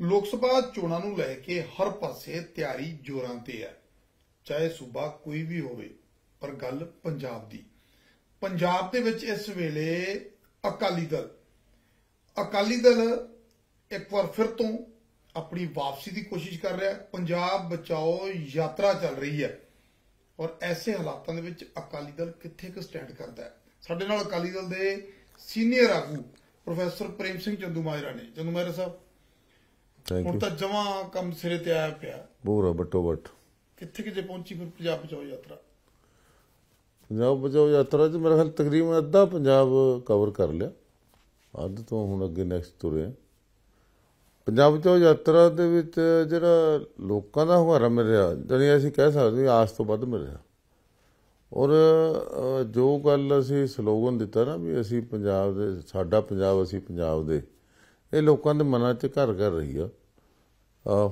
ਲੋਕ ਸਭਾ ਚੋਣਾਂ ਨੂੰ ਲੈ ਕੇ ਹਰ ਪਾਸੇ ਤਿਆਰੀ ਜੋਰਾਂ ਤੇ ਹੈ ਚਾਹੇ ਸੂਬਾ ਕੋਈ ਵੀ ਹੋਵੇ ਪਰ ਗੱਲ ਪੰਜਾਬ ਦੀ ਪੰਜਾਬ ਦੇ ਵਿੱਚ ਇਸ ਵੇਲੇ ਅਕਾਲੀ ਦਲ ਅਕਾਲੀ ਦਲ ਇੱਕ ਵਾਰ ਫਿਰ ਤੋਂ ਆਪਣੀ ਵਾਪਸੀ ਦੀ ਕੋਸ਼ਿਸ਼ ਕਰ ਰਿਹਾ ਹੈ ਪੰਜਾਬ ਬਚਾਓ ਯਾਤਰਾ ਚੱਲ ਰਹੀ ਹੈ ਔਰ ਐਸੇ ਹਾਲਾਤਾਂ ਦੇ ਵਿੱਚ ਅਕਾਲੀ ਦਲ ਕਿੱਥੇ ਕੁ ਸਟੈਂਡ ਕਰਦਾ ਹੈ ਸਾਡੇ ਨਾਲ ਅਕਾਲੀ ਦਲ ਦੇ ਸੀਨੀਅਰ ਆਗੂ ਪ੍ਰੋਫੈਸਰ ਪ੍ਰੇਮ ਸਿੰਘ ਚੰਦੂ ਮਾਜਰਾ ਨੇ ਚੰਦੂ ਮਾਜਰਾ ਸਾਹਿਬ ਥੈਂਕ ਹੁਣ ਤਾਂ ਜਮਾ ਕੰਮ ਸਿਰੇ ਤੇ ਆਇਆ ਪਿਆ ਪੂਰਾ ਬਟੋ ਬਟ ਕਿੱਥੇ ਕਿਤੇ ਪਹੁੰਚੀ ਫਿਰ ਪੰਜਾਬ ਬਚਾਓ ਯਾਤਰਾ ਪੰਜਾਬ ਬਚਾਓ ਯਾਤਰਾ 'ਚ ਮੇਰੇ ਖਿਆਲ ਤਕਰੀਬਨ ਅੱਧਾ ਪੰਜਾਬ ਕਵਰ ਕਰ ਲਿਆ ਅੱਧ ਤੋਂ ਹੁਣ ਅੱਗੇ ਨੈਕਸਟ ਤੁਰੇ ਪੰਜਾਬ ਚੋ ਯਾਤਰਾ ਦੇ ਵਿੱਚ ਜਿਹੜਾ ਲੋਕਾਂ ਦਾ ਹੁਆਰਾ ਮਿਲ ਰਿਹਾ ਜਣੀ ਅਸੀਂ ਕਹਿ ਸਕਦੇ ਆਸ ਤੋਂ ਵੱਧ ਮਿਲ ਰਿਹਾ ਔਰ ਜੋ ਗੱਲ ਅਸੀਂ ਸਲੋਗਨ ਦਿੱਤਾ ਨਾ ਵੀ ਅਸੀਂ ਪੰਜਾਬ ਦੇ ਸਾਡਾ ਪੰਜਾਬ ਅਸੀਂ ਪੰਜਾਬ ਦੇ ਇਹ ਲੋਕਾਂ ਦੇ ਮਨਾਂ 'ਚ ਘਰ ਘਰ ਰਹੀ ਆ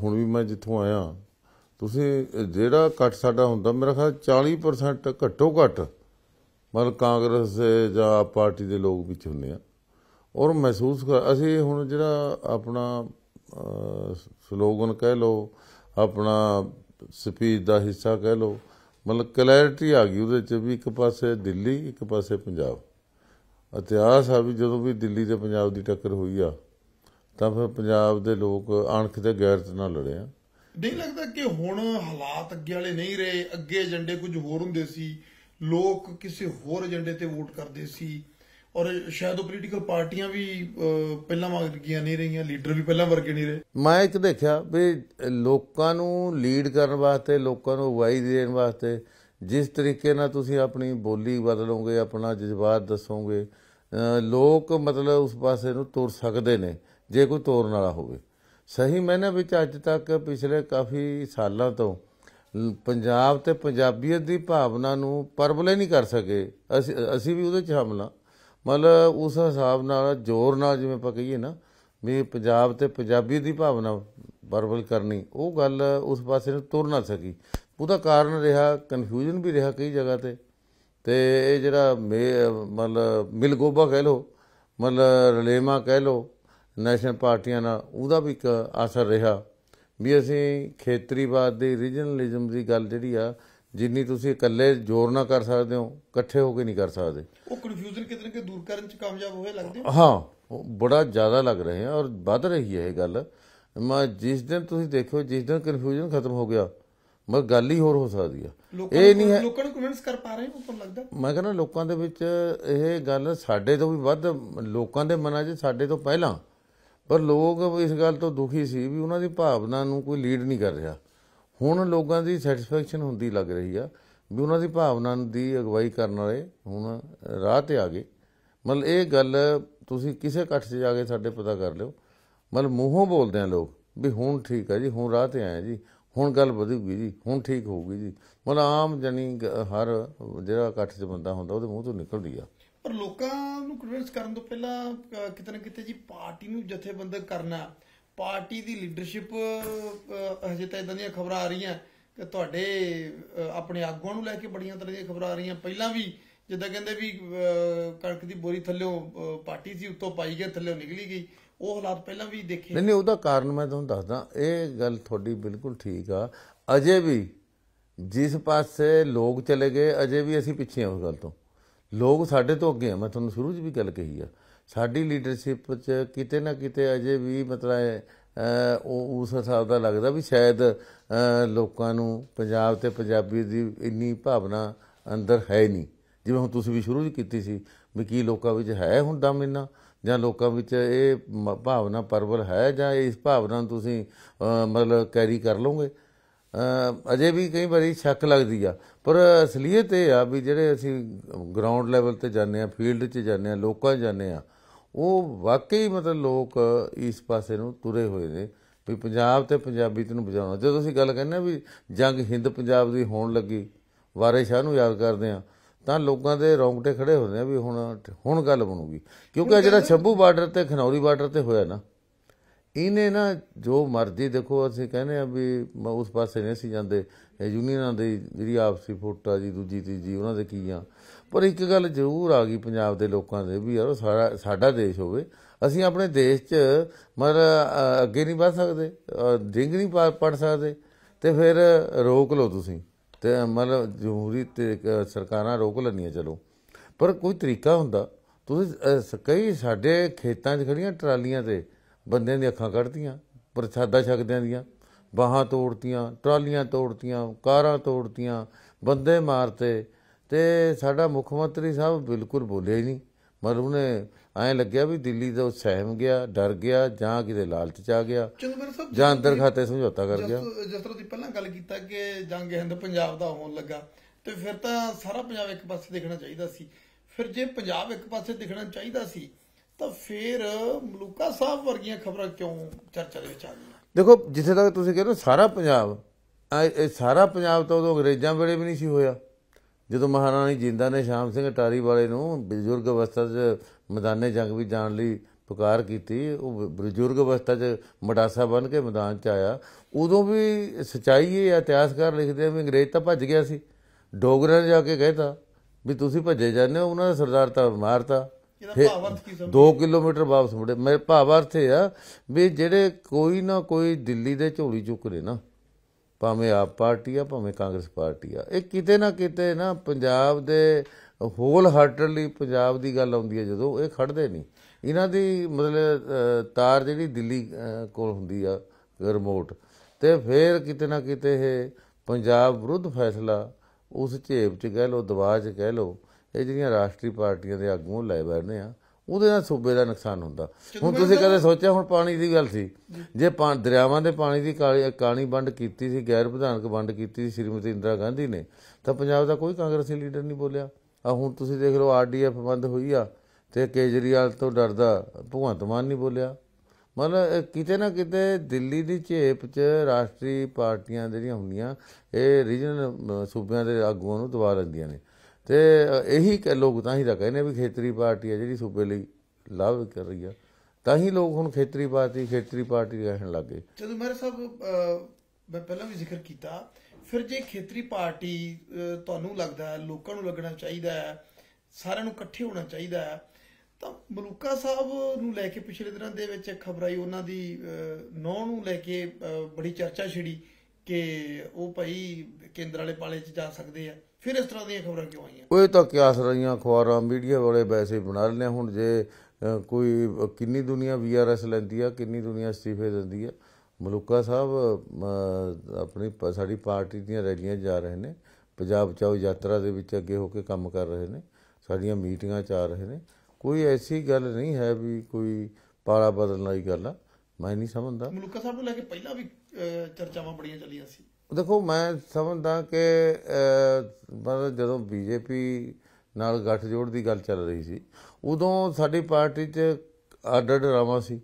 ਹੁਣ ਵੀ ਮੈਂ ਜਿੱਥੋਂ ਆਇਆ ਤੁਸੀਂ ਜਿਹੜਾ ਕੱਟ ਸਾਡਾ ਹੁੰਦਾ ਮੇਰਾ ਖਿਆਲ 40% ਘੱਟੋ ਘੱਟ ਮਤਲਬ ਕਾਂਗਰਸ ਜਾਂ ਪਾਰਟੀ ਦੇ ਲੋਕ ਵਿੱਚ ਹੁੰਦੇ ਆ ਔਰ ਮਹਿਸੂਸ ਕਰ ਅਸੀਂ ਹੁਣ ਜਿਹੜਾ ਆਪਣਾ ਸਲੋਗਨ ਕਹਿ ਲਓ ਆਪਣਾ ਸਪੀਚ ਦਾ ਹਿੱਸਾ ਕਹਿ ਲਓ ਮਤਲਬ ਕਲੈਰਿਟੀ ਆ ਗਈ ਉਹਦੇ ਚ ਵੀ ਇੱਕ ਪਾਸੇ ਦਿੱਲੀ ਇੱਕ ਪਾਸੇ ਪੰਜਾਬ ਇਤਿਹਾਸ ਆ ਵੀ ਜਦੋਂ ਵੀ ਦਿੱਲੀ ਤੇ ਪੰਜਾਬ ਦੀ ਟੱਕਰ ਹੋਈ ਆ ਤਾਂ ਫਿਰ ਪੰਜਾਬ ਦੇ ਲੋਕ ਅਣਖ ਤੇ ਗੈਰਤ ਨਾਲ ਲੜਿਆ ਨਹੀਂ ਲੱਗਦਾ ਕਿ ਹੁਣ ਹਾਲਾਤ ਅੱਗੇ ਵਾਲੇ ਨਹੀਂ ਰਹੇ ਅੱਗੇ ਏਜੰਡੇ ਕੁਝ ਹੋਰ ਹੁੰਦੇ ਸੀ ਲੋਕ ਕਿਸੇ ਹੋਰ ਏਜੰਡੇ ਤੇ ਵੋਟ ਕਰਦੇ ਸੀ ਔਰ ਸ਼ਾਇਦ ਉਹ ਪੋਲੀਟੀਕਲ ਪਾਰਟੀਆਂ ਵੀ ਪਹਿਲਾਂ ਵਰਗੀਆਂ ਨਹੀਂ ਰਹੀਆਂ ਲੀਡਰ ਵੀ ਪਹਿਲਾਂ ਵਰਗੇ ਨਹੀਂ ਰਹੇ ਮੈਂ ਇੱਕ ਦੇਖਿਆ ਵੀ ਲੋਕਾਂ ਨੂੰ ਲੀਡ ਕਰਨ ਵਾਸਤੇ ਲੋਕਾਂ ਨੂੰ ਵਾਈ ਦੇਣ ਵਾਸਤੇ ਜਿਸ ਤਰੀਕੇ ਨਾਲ ਤੁਸੀਂ ਆਪਣੀ ਬੋਲੀ ਬਦਲੋਗੇ ਆਪਣਾ ਜਜ਼ਬਾਤ ਦੱਸੋਗੇ ਲੋਕ ਮਤਲਬ ਉਸ ਪਾਸੇ ਨੂੰ ਤੁਰ ਸਕਦੇ ਨੇ ਜੇ ਕੋਈ ਤੋਰਨ ਵਾਲਾ ਹੋਵੇ ਸਹੀ ਮੈਨੇ ਵਿੱਚ ਅੱਜ ਤੱਕ ਪਿਛਲੇ ਕਾਫੀ ਸਾਲਾਂ ਤੋਂ ਪੰਜਾਬ ਤੇ ਪੰਜਾਬੀਅਤ ਦੀ ਭਾਵਨਾ ਨੂੰ ਪਰਬਲੇ ਨਹੀਂ ਕਰ ਸਕੇ ਅਸੀਂ ਅਸੀਂ ਵੀ ਉਹਦੇ ਚ ਹਮਲਾ ਮਤਲਬ ਉਸ ਹਿਸਾਬ ਨਾਲ ਜ਼ੋਰ ਨਾਲ ਜਿਵੇਂ ਆਪਾਂ ਕਹੀਏ ਨਾ ਵੀ ਪੰਜਾਬ ਤੇ ਪੰਜਾਬੀ ਦੀ ਭਾਵਨਾ ਪਰਬਲ ਕਰਨੀ ਉਹ ਗੱਲ ਉਸ ਪਾਸੇ ਨੂੰ ਤੁਰ ਨਾ ਸਕੀ ਉਹਦਾ ਕਾਰਨ ਰਿਹਾ ਕਨਫਿਊਜ਼ਨ ਵੀ ਰਿਹਾ ਕਈ ਜਗ੍ਹਾ ਤੇ ਤੇ ਇਹ ਜਿਹੜਾ ਮਤਲਬ ਮਿਲਗੋਬਾ ਕਹਿ ਲੋ ਮਤਲਬ ਰਲੇਮਾ ਕਹਿ ਲੋ ਨੈਸ਼ਨਲ ਪਾਰਟੀਆਂ ਨਾਲ ਉਹਦਾ ਵੀ ਇੱਕ ਅਸਰ ਰਿਹਾ ਵੀ ਅਸੀਂ ਖੇਤਰੀਵਾਦ ਦੇ ਰੀਜਨਲਿਜ਼ਮ ਦੀ ਗੱਲ ਜਿਹੜੀ ਆ ਜਿੰਨੀ ਤੁਸੀਂ ਇਕੱਲੇ ਜ਼ੋਰ ਨਾ ਕਰ ਸਕਦੇ ਹੋ ਇਕੱਠੇ ਹੋ ਕੇ ਨਹੀਂ ਕਰ ਸਕਦੇ ਉਹ ਕਨਫਿਊਜ਼ਨ ਕਿਤੇ ਨਾ ਦੂਰ ਕਰਨ ਚ ਕਾਮਯਾਬ ਹੋਏ ਲੱਗਦੇ ਹਾਂ ਬੜਾ ਜ਼ਿਆਦਾ ਲੱਗ ਰਹੇ ਆ ਔਰ ਵੱਧ ਰਹੀ ਹੈ ਇਹ ਗੱਲ ਮੈਂ ਜਿਸ ਦਿਨ ਤੁਸੀਂ ਦੇਖੋ ਜਿਸ ਦਿਨ ਕਨਫਿਊਜ਼ਨ ਖਤਮ ਹੋ ਗਿਆ ਮੈਂ ਗੱਲ ਹੀ ਹੋਰ ਹੋ ਸਕਦੀ ਆ ਇਹ ਨਹੀਂ ਹੈ ਲੋਕਾਂ ਨੂੰ ਕਨਵਿੰਸ ਕਰ ਪਾ ਰਹੇ ਹੋ ਤੁਹਾਨੂੰ ਲੱਗਦਾ ਮੈਂ ਕਹਿੰਦਾ ਲੋਕਾਂ ਦੇ ਵਿੱਚ ਇਹ ਗੱਲ ਸਾਡੇ ਤੋਂ ਵੀ ਵੱਧ ਲੋਕਾਂ ਦੇ ਮਨਾਂ 'ਚ ਸਾਡੇ ਤੋਂ ਪਹਿਲਾਂ ਪਰ ਲੋਕ ਇਸ ਗੱਲ ਤੋਂ ਦੁਖੀ ਸੀ ਵੀ ਉਹਨਾਂ ਦੀ ਭਾਵਨਾ ਨੂੰ ਕੋਈ ਲੀਡ ਨਹੀਂ ਕਰ ਰਿਹਾ ਹੁਣ ਲੋਕਾਂ ਦੀ ਸੈਟੀਸਫੈਕਸ਼ਨ ਹੁੰਦੀ ਲੱਗ ਰਹੀ ਆ ਵੀ ਉਹਨਾਂ ਦੀ ਭਾਵਨਾ ਦੀ ਅਗਵਾਈ ਕਰਨ ਵਾਲੇ ਹੁਣ ਰਾਹ ਤੇ ਆ ਗਏ ਮਤਲਬ ਇਹ ਗੱਲ ਤੁਸੀਂ ਕਿਸੇ ਇਕੱਠ 'ਚ ਜਾ ਕੇ ਸਾਡੇ ਪਤਾ ਕਰ ਲਿਓ ਮਤਲਬ ਮੂੰਹੋਂ ਬੋਲਦੇ ਆ ਲੋਕ ਵੀ ਹੁਣ ਠੀਕ ਆ ਜੀ ਹੁਣ ਰਾਹ ਤੇ ਆਏ ਜੀ ਹੁਣ ਗੱਲ ਵਧੂਗੀ ਜੀ ਹੁਣ ਠੀਕ ਹੋਊਗੀ ਜੀ ਮਤਲਬ ਆਮ ਜਣੀ ਹਰ ਜਿਹੜਾ ਇਕੱਠ 'ਚ ਬੰਦਾ ਹੁੰਦਾ ਉਹਦੇ ਮੂੰਹ ਤੋਂ ਨਿਕਲਦੀ ਆ ਪਰ ਲੋਕਾਂ ਨੂੰ ਕਨਵਿੰਸ ਕਰਨ ਤੋਂ ਪਹਿਲਾਂ ਕਿਤੇ ਨਾ ਕਿਤੇ ਜੀ ਪਾਰਟੀ ਨੂੰ ਜਥੇਬੰਦਕ ਕਰਨਾ ਪਾਰਟੀ ਦੀ ਲੀਡਰਸ਼ਿਪ ਹਜੇ ਤਾਂ ਇਦਾਂ ਦੀਆਂ ਖਬਰਾਂ ਆ ਰਹੀਆਂ ਕਿ ਤੁਹਾਡੇ ਆਪਣੇ ਆਗੂਆਂ ਨੂੰ ਲੈ ਕੇ ਬੜੀਆਂ ਤਰ੍ਹਾਂ ਦੀਆਂ ਖਬਰਾਂ ਆ ਰਹੀਆਂ ਪਹਿਲਾਂ ਵੀ ਜਿੱਦਾਂ ਕਹਿੰਦੇ ਵੀ ਕਣਕ ਦੀ ਬੋਰੀ ਥੱਲੇੋਂ ਪਾਰਟੀ ਸੀ ਉੱਤੋਂ ਪਾਈ ਗਈ ਥੱਲੇੋਂ ਨਿਕਲੀ ਗਈ ਉਹ ਹਾਲਾਤ ਪਹਿਲਾਂ ਵੀ ਦੇਖੇ ਨਹੀਂ ਨਹੀਂ ਉਹਦਾ ਕਾਰਨ ਮੈਂ ਤੁਹਾਨੂੰ ਦੱਸਦਾ ਇਹ ਗੱਲ ਤੁਹਾਡੀ ਬਿਲਕੁਲ ਠੀਕ ਆ ਅਜੇ ਵੀ ਜਿਸ ਪਾਸੇ ਲੋਕ ਚਲੇ ਗਏ ਅਜੇ ਵੀ ਅਸੀਂ ਪਿੱਛੇ ਹਾਂ ਉਸ ਗੱਲ ਤੋਂ ਲੋਕ ਸਾਡੇ ਤੋਂ ਅੱਗੇ ਆ ਮੈਂ ਤੁਹਾਨੂੰ ਸ਼ੁਰੂ 'ਚ ਵੀ ਗੱਲ ਕਹੀ ਆ ਸਾਡੀ ਲੀਡਰਸ਼ਿਪ 'ਚ ਕਿਤੇ ਨਾ ਕਿਤੇ ਅਜੇ ਵੀ ਮਤਲਬ ਉਹ ਉਸ ਹਿਸਾਬ ਦਾ ਲੱਗਦਾ ਵੀ ਸ਼ਾਇਦ ਲੋਕਾਂ ਨੂੰ ਪੰਜਾਬ ਤੇ ਪੰਜਾਬੀ ਦੀ ਇੰਨੀ ਭਾਵਨਾ ਅੰਦਰ ਹੈ ਨਹੀਂ ਜਿਵੇਂ ਹੁਣ ਤੁਸੀਂ ਵੀ ਸ਼ੁਰੂ ਕੀਤੀ ਸੀ ਵੀ ਕੀ ਲੋਕਾਂ ਵਿੱਚ ਹੈ ਹੁਣ ਦਮ ਮੈਨਾਂ ਜਾਂ ਲੋਕਾਂ ਵਿੱਚ ਇਹ ਭਾਵਨਾ ਪਰਵਲ ਹੈ ਜਾਂ ਇਸ ਭਾਵਨਾ ਨੂੰ ਤੁਸੀਂ ਮਤਲਬ ਕੈਰੀ ਕਰ ਲਓਗੇ ਅਜੇ ਵੀ ਕਈ ਵਾਰੀ ਸ਼ੱਕ ਲੱਗਦੀ ਆ ਪਰ ਅਸਲੀਅਤ ਇਹ ਆ ਵੀ ਜਿਹੜੇ ਅਸੀਂ ਗਰਾਊਂਡ ਲੈਵਲ ਤੇ ਜਾਂਦੇ ਆ ਫੀਲਡ 'ਚ ਜਾਂਦੇ ਆ ਲੋਕਾਂ ਜਾਂਦੇ ਆ ਉਹ ਵਾਕਈ ਮਤਲਬ ਲੋਕ ਇਸ ਪਾਸੇ ਨੂੰ ਤੁਰੇ ਹੋਏ ਨੇ ਵੀ ਪੰਜਾਬ ਤੇ ਪੰਜਾਬੀ ਤੈਨੂੰ ਬਚਾਉਣਾ ਜਦੋਂ ਅਸੀਂ ਗੱਲ ਕਹਿੰਦੇ ਆ ਵੀ ਜੰਗ ਹਿੰਦ ਪੰਜਾਬ ਦੀ ਹੋਣ ਲੱਗੀ ਵਾਰੇ ਸ਼ਾਹ ਨੂੰ ਯਾਦ ਕਰਦੇ ਆ ਤਾਂ ਲੋਕਾਂ ਦੇ ਰੌਂਗਟੇ ਖੜੇ ਹੁੰਦੇ ਆ ਵੀ ਹੁਣ ਹੁਣ ਗੱਲ ਬਣੂਗੀ ਕਿਉਂਕਿ ਜਿਹੜਾ ਛੱਬੂ ਬਾਰਡਰ ਤੇ ਖਨੌਰੀ ਬਾਰਡਰ ਤੇ ਹੋਇਆ ਨਾ ਇਹਨੇ ਨਾ ਜੋ ਮਰਜ਼ੀ ਦੇਖੋ ਅਸੀਂ ਕਹਿੰਦੇ ਆ ਵੀ ਉਸ ਪਾਸੇ ਨਹੀਂ ਸੀ ਜਾਂਦੇ ਇਹ ਯੂਨੀਅਨਾਂ ਦੀ ਜਿਹੜੀ ਆਪਸੀ ਫੋਟਾ ਜੀ ਦੂਜੀ ਤੀਜੀ ਉਹਨਾਂ ਦੇ ਕੀ ਆ ਪਰ ਇੱਕ ਗੱਲ ਜ਼ਰੂਰ ਆ ਗਈ ਪੰਜਾਬ ਦੇ ਲੋਕਾਂ ਦੇ ਵੀ ਯਾਰ ਸਾਡਾ ਸਾਡਾ ਦੇਸ਼ ਹੋਵੇ ਅਸੀਂ ਆਪਣੇ ਦੇਸ਼ 'ਚ ਮਰ ਅੱਗੇ ਨਹੀਂ ਵਧ ਸਕਦੇ ਡਿੰਗ ਨਹੀਂ ਪੜ ਸਕਦੇ ਤੇ ਫਿਰ ਰੋਕ ਲਓ ਤੁਸੀਂ ਤੇ ਮਤਲਬ ਜਮਹੂਰੀ ਤੇ ਸਰਕਾਰਾਂ ਰੋਕ ਲੈਣੀਆਂ ਚਲੋ ਪਰ ਕੋਈ ਤਰੀਕਾ ਹੁੰਦਾ ਤੁਸੀਂ ਕਈ ਸਾਡੇ ਖੇਤਾਂ 'ਚ ਖੜੀਆਂ ਟਰਾਲੀਆਂ ਤੇ ਬੰਦਿਆਂ ਦੀਆਂ ਅੱਖਾਂ ਕੱਢਦੀਆਂ ਪ੍ਰਸ਼ਾਦਾ ਛਕਦਿਆਂ ਦੀਆਂ ਬਾਹਾਂ ਤੋੜਤੀਆਂ ਟਰਾਲੀਆਂ ਤੋੜਤੀਆਂ ਕਾਰਾਂ ਤੋੜਤੀਆਂ ਬੰਦੇ ਮਾਰਤੇ ਤੇ ਸਾਡਾ ਮੁੱਖ ਮੰਤਰੀ ਸਾਹਿਬ ਬਿਲਕੁਲ ਬੋਲੇ ਹੀ ਨਹੀਂ ਮਰ ਉਹਨੇ ਐਂ ਲੱਗਿਆ ਵੀ ਦਿੱਲੀ ਤੋਂ ਸਹਿਮ ਗਿਆ ਡਰ ਗਿਆ ਜਾਂ ਕਿਤੇ ਲਾਲਚ ਚ ਆ ਗਿਆ ਜਾਂ ਅੰਦਰ ਖਾਤੇ ਸਮਝੌਤਾ ਕਰ ਗਿਆ ਜਿਸ ਤਰ੍ਹਾਂ ਦੀ ਪਹਿਲਾਂ ਗੱਲ ਕੀਤਾ ਕਿ ਜੰਗ ਹਿੰਦ ਪੰਜਾਬ ਦਾ ਹੋਣ ਲੱਗਾ ਤੇ ਫਿਰ ਤਾਂ ਸਾਰਾ ਪੰਜਾਬ ਇੱਕ ਪਾਸੇ ਦੇਖਣਾ ਚਾਹੀਦਾ ਸੀ ਫਿਰ ਜੇ ਪੰਜਾਬ ਇੱਕ ਪਾਸੇ ਦੇਖਣਾ ਚਾਹੀਦਾ ਸੀ ਤਾਂ ਫਿਰ ਮਲੂਕਾ ਸਾਹਿਬ ਵਰਗੀਆਂ ਖਬਰਾਂ ਕਿਉਂ ਚਰਚਾ ਦੇ ਵਿੱਚ ਆ ਗਈਆਂ ਦੇਖੋ ਜਿੱਥੇ ਤੱਕ ਤੁਸੀਂ ਕਹਿੰਦੇ ਸਾਰਾ ਪੰਜਾਬ ਇਹ ਸਾਰਾ ਪੰਜਾਬ ਤਾਂ ਉਦੋਂ ਅੰਗਰੇਜ਼ਾਂ ਵੇਲੇ ਵੀ ਨਹੀਂ ਸੀ ਹੋਇਆ ਜਦੋਂ ਮਹਾਰਾਣੀ ਜਿੰਦਾ ਨੇ ਸ਼ਾਮ ਸਿੰਘ ਟਾਰੀ ਵਾਲੇ ਨੂੰ ਬਜ਼ੁਰਗ ਅਵਸਥਾ 'ਚ ਮੈਦਾਨੇ ਜੰਗ ਵੀ ਜਾਣ ਲਈ ਪੁਕਾਰ ਕੀਤੀ ਉਹ ਬਜ਼ੁਰਗ ਅਵਸਥਾ 'ਚ ਮਡਾਸਾ ਬਣ ਕੇ ਮੈਦਾਨ 'ਚ ਆਇਆ ਉਦੋਂ ਵੀ ਸਚਾਈ ਇਹ ਇਤਿਹਾਸਕਾਰ ਲਿਖਦੇ ਆ ਵੀ ਅੰਗਰੇਜ਼ ਤਾਂ ਭੱਜ ਗਿਆ ਸੀ ਡੋਗਰਾਂ ਜਾ ਕੇ ਕਹਿਤਾ ਵੀ ਤੁਸੀਂ ਭੱਜੇ ਜਾਂਦੇ ਹੋ ਉਹਨਾਂ ਦਾ ਸਰਦਾਰ ਤਾਂ ਮਾਰਤਾ ਇਹਦਾ ਭਾਵ ਅਰਥ ਕੀ 2 ਕਿਲੋਮੀਟਰ ਵਾਪਸ ਮੁੜੇ ਮੇਰੇ ਭਾਵ ਅਰਥ ਇਹ ਆ ਵੀ ਜਿਹੜੇ ਕੋਈ ਨਾ ਕੋਈ ਦਿੱਲੀ ਦੇ ਝੋਲੀ ਚੁੱਕ ਰਹੇ ਨਾ ਭਾਵੇਂ ਆਪ ਪਾਰਟੀ ਆ ਭਾਵੇਂ ਕਾਂਗਰਸ ਪਾਰਟੀ ਆ ਇਹ ਕਿਤੇ ਨਾ ਕਿਤੇ ਨਾ ਪੰਜਾਬ ਦੇ ਹੋਲ ਹਾਰਟਲੀ ਪੰਜਾਬ ਦੀ ਗੱਲ ਆਉਂਦੀ ਹੈ ਜਦੋਂ ਇਹ ਖੜਦੇ ਨਹੀਂ ਇਹਨਾਂ ਦੀ ਮਤਲਬ ਤਾਰ ਜਿਹੜੀ ਦਿੱਲੀ ਕੋਲ ਹੁੰਦੀ ਆ ਰਿਮੋਟ ਤੇ ਫੇਰ ਕਿਤੇ ਨਾ ਕਿਤੇ ਇਹ ਪੰਜਾਬ ਵਿਰੁੱਧ ਫੈਸਲਾ ਉਸ ਝੇਪ 'ਚ ਕਹਿ ਲੋ ਦਬਾਅ 'ਚ ਕਹਿ ਲੋ ਇਹ ਜਿਹੜੀਆਂ ਰਾਸ਼ਟਰੀ ਪਾਰਟੀਆਂ ਦੇ ਆਗੂ ਲੈ ਬੈਠਨੇ ਆ ਉਹਦੇ ਨਾਲ ਸੂਬੇ ਦਾ ਨੁਕਸਾਨ ਹੁੰਦਾ ਹੁਣ ਤੁਸੀਂ ਕਦੇ ਸੋਚਿਆ ਹੁਣ ਪਾਣੀ ਦੀ ਗੱਲ ਸੀ ਜੇ ਦਰਿਆਵਾਂ ਦੇ ਪਾਣੀ ਦੀ ਕਾਣੀ ਵੰਡ ਕੀਤੀ ਸੀ ਗੈਰ ਵਿਧਾਨਕ ਵੰਡ ਕੀਤੀ ਸੀ ਸ਼੍ਰੀਮਤੀ ਇੰਦਰਾ ਗਾਂਧੀ ਨੇ ਤਾਂ ਪੰਜਾਬ ਦਾ ਕੋਈ ਕਾਂਗਰਸੀ ਲੀਡਰ ਨਹੀਂ ਬੋਲਿਆ ਆ ਹੁਣ ਤੁਸੀਂ ਦੇਖ ਲਓ ਆਰਡੀਐਫ ਬੰਦ ਹੋਈ ਆ ਤੇ ਕੇਜਰੀਵਾਲ ਤੋਂ ਡਰਦਾ ਭਗਵੰਤ ਮਾਨ ਨਹੀਂ ਬੋਲਿਆ ਮਤਲਬ ਕਿਤੇ ਨਾ ਕਿਤੇ ਦਿੱਲੀ ਦੀ ਝੇਪ 'ਚ ਰਾਸ਼ਟਰੀ ਪਾਰਟੀਆਂ ਜਿਹੜੀਆਂ ਹੁੰਦੀਆਂ ਇਹ ਰੀਜਨਲ ਸੂਬਿਆਂ ਦੇ ਆਗੂਆਂ ਨੂੰ ਦਵਾ ਲੈਂਦੀਆਂ ਨੇ ਤੇ ਇਹੀ ਕਿ ਲੋਕ ਤਾਂ ਹੀ ਤਾਂ ਕਹਿੰਦੇ ਵੀ ਖੇਤਰੀ ਪਾਰਟੀ ਆ ਜਿਹੜੀ ਸੂਬੇ ਲਈ ਲਾਭ ਕਰ ਰਹੀ ਆ ਤਾਂ ਹੀ ਲੋਕ ਹੁਣ ਖੇਤਰੀ ਪਾਰਟੀ ਖੇਤਰੀ ਪਾਰਟੀ ਕਹਿਣ ਲੱਗੇ ਜਦੋਂ ਮੇਰੇ ਸਾਹਿਬ ਮੈਂ ਪਹਿਲਾਂ ਵੀ ਜ਼ਿਕਰ ਕੀਤਾ ਫਿਰ ਜੇ ਖੇਤਰੀ ਪਾਰਟੀ ਤੁਹਾਨੂੰ ਲੱਗਦਾ ਹੈ ਲੋਕਾਂ ਨੂੰ ਲੱਗਣਾ ਚਾਹੀਦਾ ਹੈ ਸਾਰਿਆਂ ਨੂੰ ਇਕੱਠੇ ਹੋਣਾ ਚਾਹੀਦਾ ਹੈ ਤਾਂ ਮਲੂਕਾ ਸਾਹਿਬ ਨੂੰ ਲੈ ਕੇ ਪਿਛਲੇ ਦਿਨਾਂ ਦੇ ਵਿੱਚ ਖਬਰ ਆਈ ਉਹਨਾਂ ਦੀ ਨੌ ਨੂੰ ਲੈ ਕੇ ਬੜੀ ਚਰਚਾ ਛਿੜੀ ਕਿ ਉਹ ਭਾਈ ਕੇਂਦਰ ਵਾਲੇ ਪਾਲੇ 'ਚ ਜਾ ਸਕਦੇ ਆ ਫਿਰ ਇਸ ਤਰ੍ਹਾਂ ਦੀਆਂ ਖਬਰਾਂ ਕਿਉਂ ਆਈਆਂ ਉਹ ਤਾਂ ਕਿਆਸ ਰਹੀਆਂ ਖਵਾਰਾ ਮੀਡੀਆ ਵਾਲੇ ਵੈਸੇ ਬਣਾ ਲੈਣੇ ਹੁਣ ਜੇ ਕੋਈ ਕਿੰਨੀ ਦੁਨੀਆ ਵੀਆਰਐਸ ਲੈਂਦੀ ਆ ਕਿੰਨੀ ਦੁਨੀਆ ਅਸਤੀਫੇ ਦਿੰਦੀ ਆ ਮਲੂਕਾ ਸਾਹਿਬ ਆਪਣੀ ਸਾਡੀ ਪਾਰਟੀ ਦੀਆਂ ਰੈਲੀਆਂ ਜਾ ਰਹੇ ਨੇ ਪੰਜਾਬ ਚਾਓ ਯਾਤਰਾ ਦੇ ਵਿੱਚ ਅੱਗੇ ਹੋ ਕੇ ਕੰਮ ਕਰ ਰਹੇ ਨੇ ਸਾਡੀਆਂ ਮੀਟਿੰਗਾਂ ਚ ਆ ਰਹੇ ਨੇ ਕੋਈ ਐਸੀ ਗੱਲ ਨਹੀਂ ਹੈ ਵੀ ਕੋਈ ਪਾਲਾ ਬਦਲਣ ਵਾਲੀ ਗੱਲ ਆ ਮੈਂ ਨਹੀਂ ਸਮਝਦਾ ਮਲੂਕਾ ਸਾਹਿਬ ਨੂੰ ਲੈ ਕੇ ਪਹਿਲਾਂ ਵੀ ਚਰਚਾਵਾਂ ਬੜੀਆਂ ਚੱਲੀਆਂ ਸੀ ਦੇਖੋ ਮੈਂ ਸਮਝਦਾ ਕਿ ਮਤਲਬ ਜਦੋਂ ਬੀਜੇਪੀ ਨਾਲ ਗੱਠਜੋੜ ਦੀ ਗੱਲ ਚੱਲ ਰਹੀ ਸੀ ਉਦੋਂ ਸਾਡੀ ਪਾਰਟੀ 'ਚ ਅੱਡ ਡਰਾਮਾ ਸੀ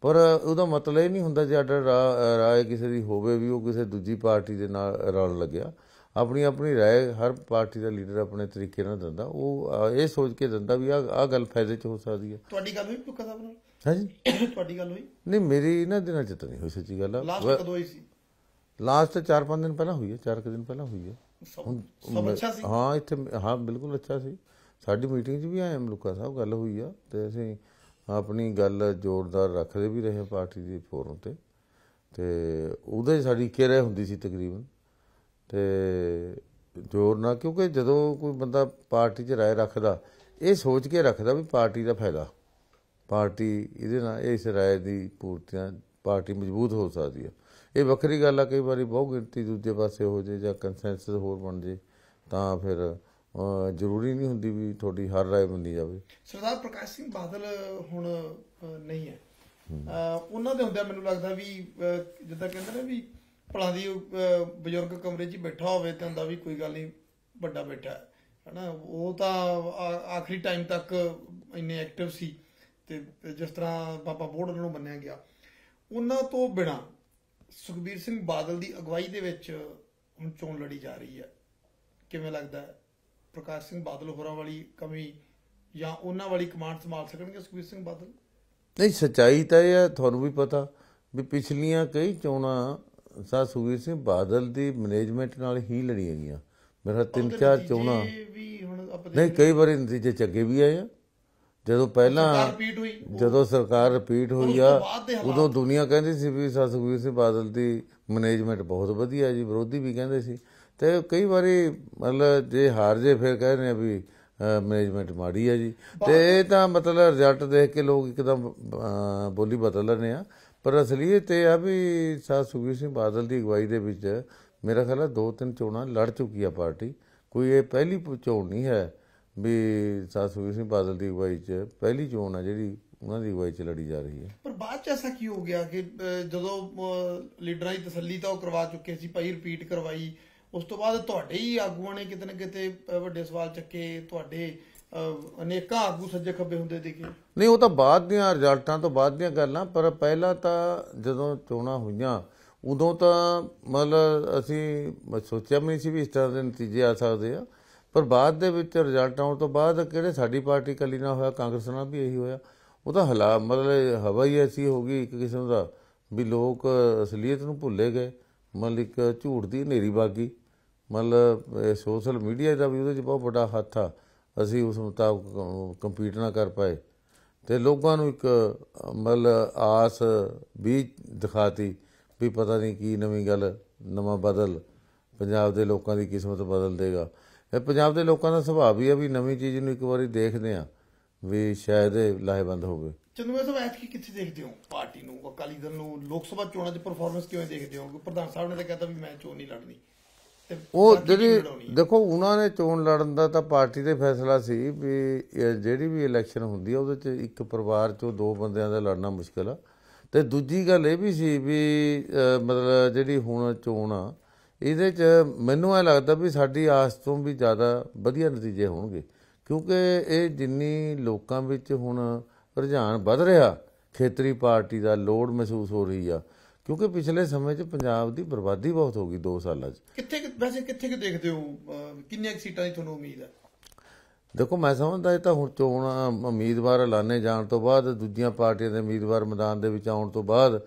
ਪਰ ਉਹਦਾ ਮਤਲਬ ਇਹ ਨਹੀਂ ਹੁੰਦਾ ਜੇ ਅੱਡ ਰਾਏ ਕਿਸੇ ਦੀ ਹੋਵੇ ਵੀ ਉਹ ਕਿਸੇ ਦੂਜੀ ਪਾਰਟੀ ਦੇ ਨਾਲ ਰਲ ਲੱਗਿਆ ਆਪਣੀ ਆਪਣੀ رائے ਹਰ ਪਾਰਟੀ ਦਾ ਲੀਡਰ ਆਪਣੇ ਤਰੀਕੇ ਨਾਲ ਦਿੰਦਾ ਉਹ ਇਹ ਸੋਚ ਕੇ ਦਿੰਦਾ ਵੀ ਆ ਆ ਗੱਲ ਫਾਇਦੇ 'ਚ ਹੋ ਸਕਦੀ ਹੈ ਤੁਹਾਡੀ ਗੱਲ ਵੀ ਭੁੱਖਾ ਸਾਹਿਬ ਨਾਲ ਹਾਂਜੀ ਤੁਹਾਡੀ ਗੱਲ ਹੋਈ ਨਹੀਂ ਮੇਰੀ ਇਹਨਾਂ ਦਿਨਾਂ ਚ ਤਾਂ ਨਹੀਂ ਹੋਈ ਸੱਚੀ ਗੱਲ ਆ ਲਾਸਟ ਕਦੋਂ ਹੋਈ ਸੀ ਲਾਸਟ 4-5 ਦਿਨ ਪਹਿਲਾਂ ਹੋਈ ਹੈ 4 ਕਿ ਦਿਨ ਪਹਿਲਾਂ ਹੋਈ ਹੈ ਸਭ ਅੱਛਾ ਸੀ ਹਾਂ ਇੱਥੇ ਹਾਂ ਬਿਲਕੁਲ ਅੱਛਾ ਸੀ ਸਾਡੀ ਮੀਟਿੰਗ 'ਚ ਵੀ ਆਏ ਮਲੂਕਾ ਸਾਹਿਬ ਗੱਲ ਹੋਈ ਆ ਤੇ ਅਸੀਂ ਆਪਣੀ ਗੱਲ ਜ਼ੋਰਦਾਰ ਰੱਖਦੇ ਵੀ ਰਹੇ ਪਾਰਟੀ ਦੇ ਫੋਰਮ ਤੇ ਤੇ ਉਹਦੇ ਸਾਡੀ ਕਿਰੇ ਹੁੰਦੀ ਸੀ ਤਕਰੀਬਨ ਤੇ ਜ਼ੋਰ ਨਾ ਕਿਉਂਕਿ ਜਦੋਂ ਕੋਈ ਬੰਦਾ ਪਾਰਟੀ 'ਚ رائے ਰੱਖਦਾ ਇਹ ਸੋਚ ਕੇ ਰੱਖਦਾ ਵੀ ਪਾਰਟੀ ਦਾ ਫਾਇਦਾ ਪਾਰਟੀ ਇਹਦੇ ਨਾਲ ਇਸ ਰਾਏ ਦੀ ਪੂਰਤੀਆਂ ਪਾਰਟੀ ਮਜ਼ਬੂਤ ਹੋ ਸਕਦੀ ਹੈ ਇਹ ਵੱਖਰੀ ਗੱਲ ਆ ਕਈ ਵਾਰੀ ਬਹੁ ਗਿਣਤੀ ਦੂਜੇ ਪਾਸੇ ਹੋ ਜੇ ਜਾਂ ਕੰਸੈਂਸਸ ਹੋਰ ਬਣ ਜੇ ਤਾਂ ਫਿਰ ਜ਼ਰੂਰੀ ਨਹੀਂ ਹੁੰਦੀ ਵੀ ਤੁਹਾਡੀ ਹਰ ਰਾਏ ਮੰਨੀ ਜਾਵੇ ਸਰਦਾਰ ਪ੍ਰਕਾਸ਼ ਸਿੰਘ ਬਾਦਲ ਹੁਣ ਨਹੀਂ ਹੈ ਉਹਨਾਂ ਦੇ ਹੁੰਦਿਆਂ ਮੈਨੂੰ ਲੱਗਦਾ ਵੀ ਜਿੱਦਾਂ ਕਹਿੰਦੇ ਨੇ ਵੀ ਭਲਾ ਦੀ ਬਜ਼ੁਰਗ ਕਮਰੇ 'ਚ ਬੈਠਾ ਹੋਵੇ ਤੇ ਹੁੰਦਾ ਵੀ ਕੋਈ ਗੱਲ ਨਹੀਂ ਵੱਡਾ ਬੈਠਾ ਹੈ ਹਨਾ ਉਹ ਤਾਂ ਆਖਰੀ ਟਾਈਮ ਤੱਕ ਇੰਨੇ ਐਕਟਿਵ ਸੀ ਤੇ ਜਿਸ ਤਰ੍ਹਾਂ ਬਾਬਾ ਬੋੜ ਨੂੰ ਮੰਨਿਆ ਗਿਆ ਉਹਨਾਂ ਤੋਂ ਬਿਨਾ ਸੁਖਬੀਰ ਸਿੰਘ ਬਾਦਲ ਦੀ ਅਗਵਾਈ ਦੇ ਵਿੱਚ ਹੁਣ ਚੋਣ ਲੜੀ ਜਾ ਰਹੀ ਹੈ ਕਿਵੇਂ ਲੱਗਦਾ ਹੈ ਪ੍ਰਕਾਸ਼ ਸਿੰਘ ਬਾਦਲ ਹੋਰਾਂ ਵਾਲੀ ਕਮੀ ਜਾਂ ਉਹਨਾਂ ਵਾਲੀ ਕਮਾਂਡ ਸੰਭਾਲ ਸਕਣਗੇ ਸੁਖਬੀਰ ਸਿੰਘ ਬਾਦਲ ਨਹੀਂ ਸਚਾਈ ਤਾਂ ਇਹ ਹੈ ਤੁਹਾਨੂੰ ਵੀ ਪਤਾ ਵੀ ਪਿਛਲੀਆਂ ਕਈ ਚੋਣਾਂ ਸਾ ਸੁਖਬੀਰ ਸਿੰਘ ਬਾਦਲ ਦੀ ਮੈਨੇਜਮੈਂਟ ਨਾਲ ਹੀ ਲੜੀਆਂ ਗਈਆਂ ਮੇਰਾ ਤਿੰਨ ਚਾਰ ਚੋਣਾਂ ਨਹੀਂ ਕਈ ਵਾਰੀ ਨਤੀਜੇ ਚੱਗੇ ਵੀ ਆਏ ਆ ਜਦੋਂ ਪਹਿਲਾਂ ਜਦੋਂ ਸਰਕਾਰ ਰਿਪੀਟ ਹੋਈ ਆ ਉਦੋਂ ਦੁਨੀਆ ਕਹਿੰਦੀ ਸੀ ਵੀ ਸਤਿਗੁਰੂ ਸਿੰਘ ਬਾਦਲ ਦੀ ਮੈਨੇਜਮੈਂਟ ਬਹੁਤ ਵਧੀਆ ਜੀ ਵਿਰੋਧੀ ਵੀ ਕਹਿੰਦੇ ਸੀ ਤੇ ਕਈ ਵਾਰੀ ਮਤਲਬ ਜੇ ਹਾਰ ਜੇ ਫਿਰ ਕਹਿੰਦੇ ਵੀ ਮੈਨੇਜਮੈਂਟ ਮਾੜੀ ਆ ਜੀ ਤੇ ਇਹ ਤਾਂ ਮਤਲਬ ਰਿਜ਼ਲਟ ਦੇਖ ਕੇ ਲੋਕ ਇੱਕਦਮ ਬੋਲੀ ਬਦਲ ਰਹੇ ਆ ਪਰ ਅਸਲੀਅਤ ਇਹ ਆ ਵੀ ਸਤਿਗੁਰੂ ਸਿੰਘ ਬਾਦਲ ਦੀ ਅਗਵਾਈ ਦੇ ਵਿੱਚ ਮੇਰਾ ਖਿਆਲ ਹੈ ਦੋ ਤਿੰਨ ਚੋਣਾਂ ਲੜ ਚੁੱਕੀ ਆ ਪਾਰਟੀ ਕੋਈ ਇਹ ਪਹਿਲੀ ਚੋਣ ਨਹੀਂ ਹੈ ਵੀ ਸਾਧ ਸੁਖੀ ਸਿੰਘ ਬਾਦਲ ਦੀ ਅਗਵਾਈ 'ਚ ਪਹਿਲੀ ਚੋਣ ਆ ਜਿਹੜੀ ਉਹਨਾਂ ਦੀ ਅਗਵਾਈ 'ਚ ਲੜੀ ਜਾ ਰਹੀ ਹੈ ਪਰ ਬਾਅਦ 'ਚ ਐਸਾ ਕੀ ਹੋ ਗਿਆ ਕਿ ਜਦੋਂ ਲੀਡਰਾਂ ਦੀ ਤਸੱਲੀ ਤਾਂ ਉਹ ਕਰਵਾ ਚੁੱਕੇ ਸੀ ਭਾਈ ਰਿਪੀਟ ਕਰਵਾਈ ਉਸ ਤੋਂ ਬਾਅਦ ਤੁਹਾਡੇ ਹੀ ਆਗੂਆਂ ਨੇ ਕਿਤੇ ਨਾ ਕਿਤੇ ਵੱਡੇ ਸਵਾਲ ਚੱਕੇ ਤੁਹਾਡੇ ਅਨੇਕਾਂ ਆਗੂ ਸੱਜੇ ਖੱਬੇ ਹੁੰਦੇ ਦੇਖੇ ਨਹੀਂ ਉਹ ਤਾਂ ਬਾਅਦ ਦੀਆਂ ਰਿਜ਼ਲਟਾਂ ਤੋਂ ਬਾਅਦ ਦੀਆਂ ਗੱਲਾਂ ਪਰ ਪਹਿਲਾਂ ਤਾਂ ਜਦੋਂ ਚੋਣਾਂ ਹੋਈਆਂ ਉਦੋਂ ਤਾਂ ਮਤਲਬ ਅਸੀਂ ਸੋਚਿਆ ਵੀ ਨਹੀਂ ਸੀ ਵੀ ਇਸ ਤਰ੍ਹਾਂ ਦੇ ਨਤੀਜੇ ਆ ਸਕਦੇ ਆ ਪਰ ਬਾਅਦ ਦੇ ਵਿੱਚ ਰਿਜ਼ਲਟ ਆਉਣ ਤੋਂ ਬਾਅਦ ਕਿਹੜੇ ਸਾਡੀ ਪਾਰਟੀ ਕੱਲੀ ਨਾ ਹੋਇਆ ਕਾਂਗਰਸ ਨਾਲ ਵੀ ਇਹੀ ਹੋਇਆ ਉਹ ਤਾਂ ਹਲਾ ਮਤਲਬ ਹਵਾ ਹੀ ਐਸੀ ਹੋ ਗਈ ਇੱਕ ਕਿਸਮ ਦਾ ਵੀ ਲੋਕ ਅਸਲੀਅਤ ਨੂੰ ਭੁੱਲੇ ਗਏ ਮਤਲਬ ਇੱਕ ਝੂਠ ਦੀ ਹਨੇਰੀ ਬਾਗੀ ਮਤਲਬ ਸੋਸ਼ਲ ਮੀਡੀਆ ਦਾ ਵੀ ਉਹਦੇ 'ਚ ਬਹੁਤ ਵੱਡਾ ਹੱਥ ਆ ਅਸੀਂ ਉਸ ਮੁਤਾਬਕ ਕੰਪੀਟ ਨਾ ਕਰ ਪਾਏ ਤੇ ਲੋਕਾਂ ਨੂੰ ਇੱਕ ਮਤਲਬ ਆਸ ਵੀ ਦਿਖਾਤੀ ਵੀ ਪਤਾ ਨਹੀਂ ਕੀ ਨਵੀਂ ਗੱਲ ਨਵਾਂ ਬਦਲ ਪੰਜਾਬ ਦੇ ਲੋਕਾਂ ਦੀ ਕਿਸਮਤ ਬਦਲ ਦੇਗਾ ਇਹ ਪੰਜਾਬ ਦੇ ਲੋਕਾਂ ਦਾ ਸੁਭਾਅ ਵੀ ਹੈ ਵੀ ਨਵੀਂ ਚੀਜ਼ ਨੂੰ ਇੱਕ ਵਾਰੀ ਦੇਖਦੇ ਆ ਵੀ ਸ਼ਾਇਦ ਇਹ ਲਾਹੇਵੰਦ ਹੋਵੇ ਚੰਦੂਆ ਸਾਹਿਬ ਕੀ ਕਿੱਥੇ ਦੇਖਦੇ ਹੋ ਪਾਰਟੀ ਨੂੰ ਅਕਾਲੀ ਦਲ ਨੂੰ ਲੋਕ ਸਭਾ ਚੋਣਾਂ 'ਚ ਪਰਫਾਰਮੈਂਸ ਕਿਵੇਂ ਦੇਖਦੇ ਹੋ ਪ੍ਰਧਾਨ ਸਾਹਿਬ ਨੇ ਤਾਂ ਕਹਿੰਦਾ ਵੀ ਮੈਂ ਚੋਣ ਨਹੀਂ ਲੜਨੀ ਉਹ ਜਿਹੜੀ ਦੇਖੋ ਉਹਨਾਂ ਨੇ ਚੋਣ ਲੜਨ ਦਾ ਤਾਂ ਪਾਰਟੀ ਦੇ ਫੈਸਲਾ ਸੀ ਵੀ ਜਿਹੜੀ ਵੀ ਇਲੈਕਸ਼ਨ ਹੁੰਦੀ ਆ ਉਹਦੇ 'ਚ ਇੱਕ ਪਰਿਵਾਰ 'ਚੋਂ ਦੋ ਬੰਦਿਆਂ ਦਾ ਲੜਨਾ ਮੁਸ਼ਕਲ ਆ ਤੇ ਦੂਜੀ ਗੱਲ ਇਹ ਵੀ ਸੀ ਵੀ ਮਤਲਬ ਜਿਹੜੀ ਹੁਣ ਚੋਣ ਆ ਇਹਦੇ 'ਚ ਮੈਨੂੰ ਇਹ ਲੱਗਦਾ ਵੀ ਸਾਡੀ ਆਸ ਤੋਂ ਵੀ ਜ਼ਿਆਦਾ ਵਧੀਆ ਨਤੀਜੇ ਹੋਣਗੇ ਕਿਉਂਕਿ ਇਹ ਜਿੰਨੀ ਲੋਕਾਂ ਵਿੱਚ ਹੁਣ ਰੁਝਾਨ ਵੱਧ ਰਿਹਾ ਖੇਤਰੀ ਪਾਰਟੀ ਦਾ ਲੋੜ ਮਹਿਸੂਸ ਹੋ ਰਹੀ ਆ ਕਿਉਂਕਿ ਪਿਛਲੇ ਸਮੇਂ 'ਚ ਪੰਜਾਬ ਦੀ ਬਰਬਾਦੀ ਬਹੁਤ ਹੋ ਗਈ 2 ਸਾਲਾਂ 'ਚ ਕਿੱਥੇ ਵੈਸੇ ਕਿੱਥੇ ਕਿ ਦੇਖਦੇ ਹੋ ਕਿੰਨੀਆਂ ਸੀਟਾਂ ਦੀ ਤੁਹਾਨੂੰ ਉਮੀਦ ਹੈ ਦੇਖੋ ਮੈਂ ਸਮਝਦਾ ਇਹ ਤਾਂ ਹੁਣ ਚੋਣ ਉਮੀਦਵਾਰ ਐਲਾਨੇ ਜਾਣ ਤੋਂ ਬਾਅਦ ਦੂਜੀਆਂ ਪਾਰਟੀਆਂ ਦੇ ਉਮੀਦਵਾਰ ਮੈਦਾਨ ਦੇ ਵਿੱਚ ਆਉਣ ਤੋਂ ਬਾਅਦ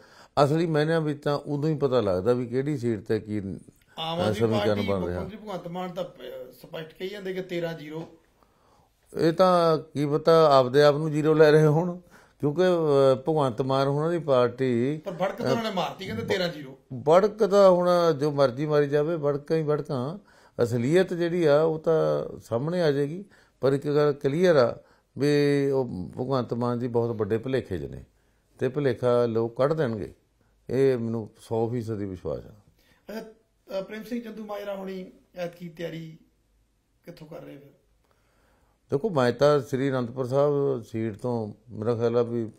ਅਸਲੀ ਮੈਨਿਆਂ ਵਿੱਚ ਤਾਂ ਉਦੋਂ ਹੀ ਪਤਾ ਲੱਗਦਾ ਵੀ ਕਿਹੜੀ ਸੀਟ ਤੇ ਕੀ ਆਮ ਆਦਮੀ ਪਾਰਟੀ ਮੁੱਖ ਭਗਵੰਤ ਮਾਨ ਤਾਂ ਸਪਸ਼ਟ ਕਹੀ ਜਾਂਦੇ ਕਿ 13 ਜ਼ੀਰੋ ਇਹ ਤਾਂ ਕੀ ਪਤਾ ਆਪਦੇ ਆਪ ਨੂੰ ਜ਼ੀਰੋ ਲੈ ਰਹੇ ਹੋਣ ਕਿਉਂਕਿ ਭਗਵੰਤ ਮਾਨ ਉਹਨਾਂ ਦੀ ਪਾਰਟੀ ਪਰ ਬੜਕ ਤਾਂ ਉਹਨੇ ਮਾਰਤੀ ਕਹਿੰਦੇ 13 ਜ਼ੀਰੋ ਬੜਕ ਤਾਂ ਹੁਣ ਜੋ ਮਰਜ਼ੀ ਮਾਰੀ ਜਾਵੇ ਬੜਕਾਂ ਹੀ ਬੜਕਾਂ ਅਸਲੀਅਤ ਜਿਹੜੀ ਆ ਉਹ ਤਾਂ ਸਾਹਮਣੇ ਆ ਜਾਏਗੀ ਪਰ ਇੱਕ ਗੱਲ ਕਲੀਅਰ ਆ ਵੀ ਉਹ ਭਗਵੰਤ ਮਾਨ ਜੀ ਬਹੁਤ ਵੱਡੇ ਭਲੇਖੇ ਜਨੇ ਤੇ ਭਲੇਖਾ ਲੋਕ ਕੱਢ ਦੇਣਗੇ ਇਹ ਮੈਨੂੰ 100% ਦੀ ਵਿਸ਼ਵਾਸ ਆ ਪ੍ਰੇਮ ਸਿੰਘ ਚੰਦੂ ਮਾਇਰਾ ਹੋਣੀ ਐਤ ਕੀ ਤਿਆਰੀ ਕਿੱਥੋਂ ਕਰ ਰਹੇ ਫਿਰ ਦੇਖੋ ਮੈਂ ਤਾਂ ਸ੍ਰੀ ਅਨੰਦਪੁਰ ਸਾਹਿਬ ਸੀਟ ਤੋਂ ਮੇਰਾ ਖਿਆਲ ਆ ਵੀ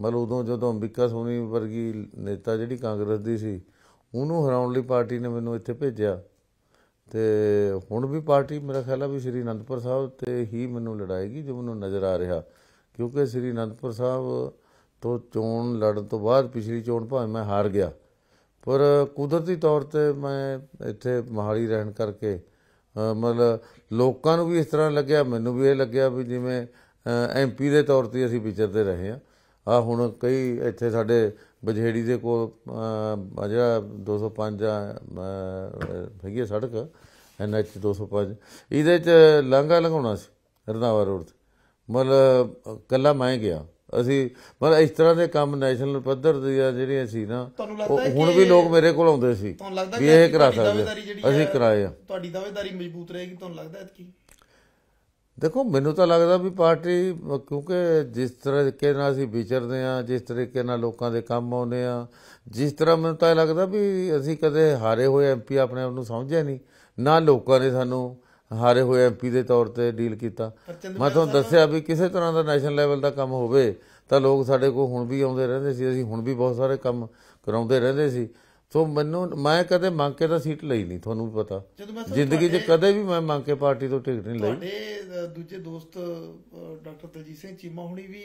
ਮਲ ਉਦੋਂ ਜਦੋਂ ਅੰਬਿਕਾ ਸੋਨੀ ਵਰਗੀ ਨੇਤਾ ਜਿਹੜੀ ਕਾਂਗਰਸ ਦੀ ਸੀ ਉਹਨੂੰ ਹਰਾਉਣ ਲਈ ਪਾਰਟੀ ਨੇ ਮੈਨੂੰ ਇੱਥੇ ਭੇਜਿਆ ਤੇ ਹੁਣ ਵੀ ਪਾਰਟੀ ਮੇਰਾ ਖਿਆਲ ਆ ਵੀ ਸ੍ਰੀ ਅਨੰਦਪੁਰ ਸਾਹਿਬ ਤੇ ਹੀ ਮੈਨੂੰ ਲੜਾਏਗੀ ਜੋ ਮੈਨੂੰ ਨਜ਼ਰ ਆ ਰਿਹਾ ਕਿਉਂਕਿ ਸ੍ਰੀ ਅਨੰਦਪੁਰ ਸਾਹਿਬ ਤੋਂ ਚੋਣ ਲੜਨ ਤੋਂ ਬਾਅਦ ਪਿਛਲੀ ਚੋਣ ਭਾਵੇਂ ਮੈਂ ਹਾਰ ਗਿਆ ਪਰ ਕੁਦਰਤੀ ਤੌਰ ਤੇ ਮੈਂ ਇੱਥੇ ਮਹਾਲੀ ਰਹਿਣ ਕਰਕੇ ਮਤਲਬ ਲੋਕਾਂ ਨੂੰ ਵੀ ਇਸ ਤਰ੍ਹਾਂ ਲੱਗਿਆ ਮੈਨੂੰ ਵੀ ਇਹ ਲੱਗਿਆ ਵੀ ਜਿਵੇਂ ਐਮਪੀ ਦੇ ਤੌਰ ਤੇ ਅਸੀਂ ਵਿਚਰਦੇ ਰਹੇ ਆ ਆ ਹੁਣ ਕਈ ਇੱਥੇ ਸਾਡੇ ਬਜੇੜੀ ਦੇ ਕੋਲ ਜਿਹੜਾ 205 ਹੈਗੀ ਸੜਕ ਐਨਐਚ 205 ਇਹਦੇ ਚ ਲਾਂਗਾ ਲੰਘਾਉਣਾ ਸੀ ਰਣਾਵਾ ਰੋਡ ਤੇ ਮਤਲਬ ਕੱਲਾ ਮੈਂ ਗਿਆ ਅਸੀਂ ਪਰ ਇਸ ਤਰ੍ਹਾਂ ਦੇ ਕੰਮ ਨੈਸ਼ਨਲ ਪੱਧਰ ਦੀਆਂ ਜਿਹੜੀਆਂ ਸੀ ਨਾ ਹੁਣ ਵੀ ਲੋਕ ਮੇਰੇ ਕੋਲ ਆਉਂਦੇ ਸੀ ਵੀ ਇਹ ਕਰਾ ਸਕਦੇ ਅਸੀਂ ਕਰਾਏ ਆ ਤੁਹਾਡੀ ਦਾਅਵੇਦਾਰੀ ਮਜ਼ਬੂਤ ਰਹੇਗੀ ਤੁਹਾਨੂੰ ਲੱਗਦਾ ਹੈ ਕਿ ਦੇਖੋ ਮੈਨੂੰ ਤਾਂ ਲੱਗਦਾ ਵੀ ਪਾਰਟੀ ਕਿਉਂਕਿ ਜਿਸ ਤਰੀਕੇ ਨਾਲ ਅਸੀਂ ਵਿਚਰਦੇ ਆ ਜਿਸ ਤਰੀਕੇ ਨਾਲ ਲੋਕਾਂ ਦੇ ਕੰਮ ਆਉਂਦੇ ਆ ਜਿਸ ਤਰ੍ਹਾਂ ਮੈਨੂੰ ਤਾਂ ਲੱਗਦਾ ਵੀ ਅਸੀਂ ਕਦੇ ਹਾਰੇ ਹੋਏ ਐਮਪੀ ਆਪਣੇ ਆਪ ਨੂੰ ਸਮਝਿਆ ਨਹੀਂ ਨਾ ਲੋਕਾਂ ਨੇ ਸਾਨੂੰ ਹਾਰੇ ਹੋਏ ਐਮਪੀ ਦੇ ਤੌਰ ਤੇ ਡੀਲ ਕੀਤਾ ਮੈਂ ਤੁਹਾਨੂੰ ਦੱਸਿਆ ਵੀ ਕਿਸੇ ਤਰ੍ਹਾਂ ਦਾ ਨੈਸ਼ਨਲ ਲੈਵਲ ਦਾ ਕੰਮ ਹੋਵੇ ਤਾਂ ਲੋਕ ਸਾਡੇ ਕੋਲ ਹੁਣ ਵੀ ਆਉਂਦੇ ਰਹਿੰਦੇ ਸੀ ਅਸੀਂ ਹੁਣ ਵੀ ਬਹੁਤ ਸਾਰੇ ਕੰਮ ਕਰਾਉਂਦੇ ਰਹਿੰਦੇ ਸੀ ਸੋ ਮੈਨੂੰ ਮੈਂ ਕਦੇ ਮੰਗ ਕੇ ਤਾਂ ਸੀਟ ਲਈ ਨਹੀਂ ਤੁਹਾਨੂੰ ਵੀ ਪਤਾ ਜ਼ਿੰਦਗੀ 'ਚ ਕਦੇ ਵੀ ਮੈਂ ਮੰਗ ਕੇ ਪਾਰਟੀ ਤੋਂ ਟਿਕਟ ਨਹੀਂ ਲਈ ਤੁਹਾਡੇ ਦੂਜੇ ਦੋਸਤ ਡਾਕਟਰ ਤਲਜੀਤ ਸਿੰਘ ਚੀਮਾ ਹੁਣੀ ਵੀ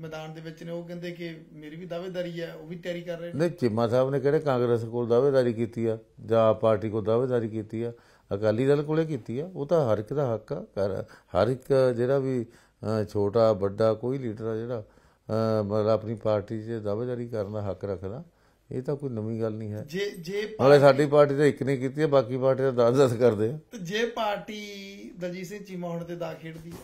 ਮੈਦਾਨ ਦੇ ਵਿੱਚ ਨੇ ਉਹ ਕਹਿੰਦੇ ਕਿ ਮੇਰੀ ਵੀ ਦਾਅਵੇਦਾਰੀ ਹੈ ਉਹ ਵੀ ਤਿਆਰੀ ਕਰ ਰਹੇ ਨੇ ਨਹੀਂ ਚੀਮਾ ਸਾਹਿਬ ਨੇ ਕਿਹੜੇ ਕਾਂਗਰਸ ਕੋਲ ਦਾਅਵੇਦਾਰੀ ਕੀਤੀ ਆ ਜਾਂ ਪਾਰਟੀ ਕੋਲ ਦਾਅਵੇਦਾਰੀ ਕੀਤੀ ਆ ਅਕਾਲੀ ਦਲ ਕੋਲੇ ਕੀਤੀ ਆ ਉਹ ਤਾਂ ਹਰ ਇੱਕ ਦਾ ਹੱਕ ਆ ਹਰ ਇੱਕ ਜਿਹੜਾ ਵੀ ਛੋਟਾ ਵੱਡਾ ਕੋਈ ਲੀਡਰ ਆ ਜਿਹੜਾ ਮਤਲਬ ਆਪਣੀ ਪਾਰਟੀ 'ਚ ਦਾਅਵੇਦਾਰੀ ਕਰਨ ਦਾ ਹੱਕ ਰੱਖਦਾ ਇਹ ਤਾਂ ਕੋਈ ਨਵੀਂ ਗੱਲ ਨਹੀਂ ਹੈ ਜੇ ਜੇ ਹਾਲੇ ਸਾਡੀ ਪਾਰਟੀ ਤਾਂ ਇੱਕ ਨੇ ਕੀਤੀ ਆ ਬਾਕੀ ਪਾਰਟੀ ਦਾ 10-10 ਕਰਦੇ ਆ ਜੇ ਪਾਰਟੀ ਦਲਜੀਤ ਸਿੰਘ ਚੀਮਾ ਹੁਣ ਤੇ ਦਾ ਖੇਡਦੀ ਹੈ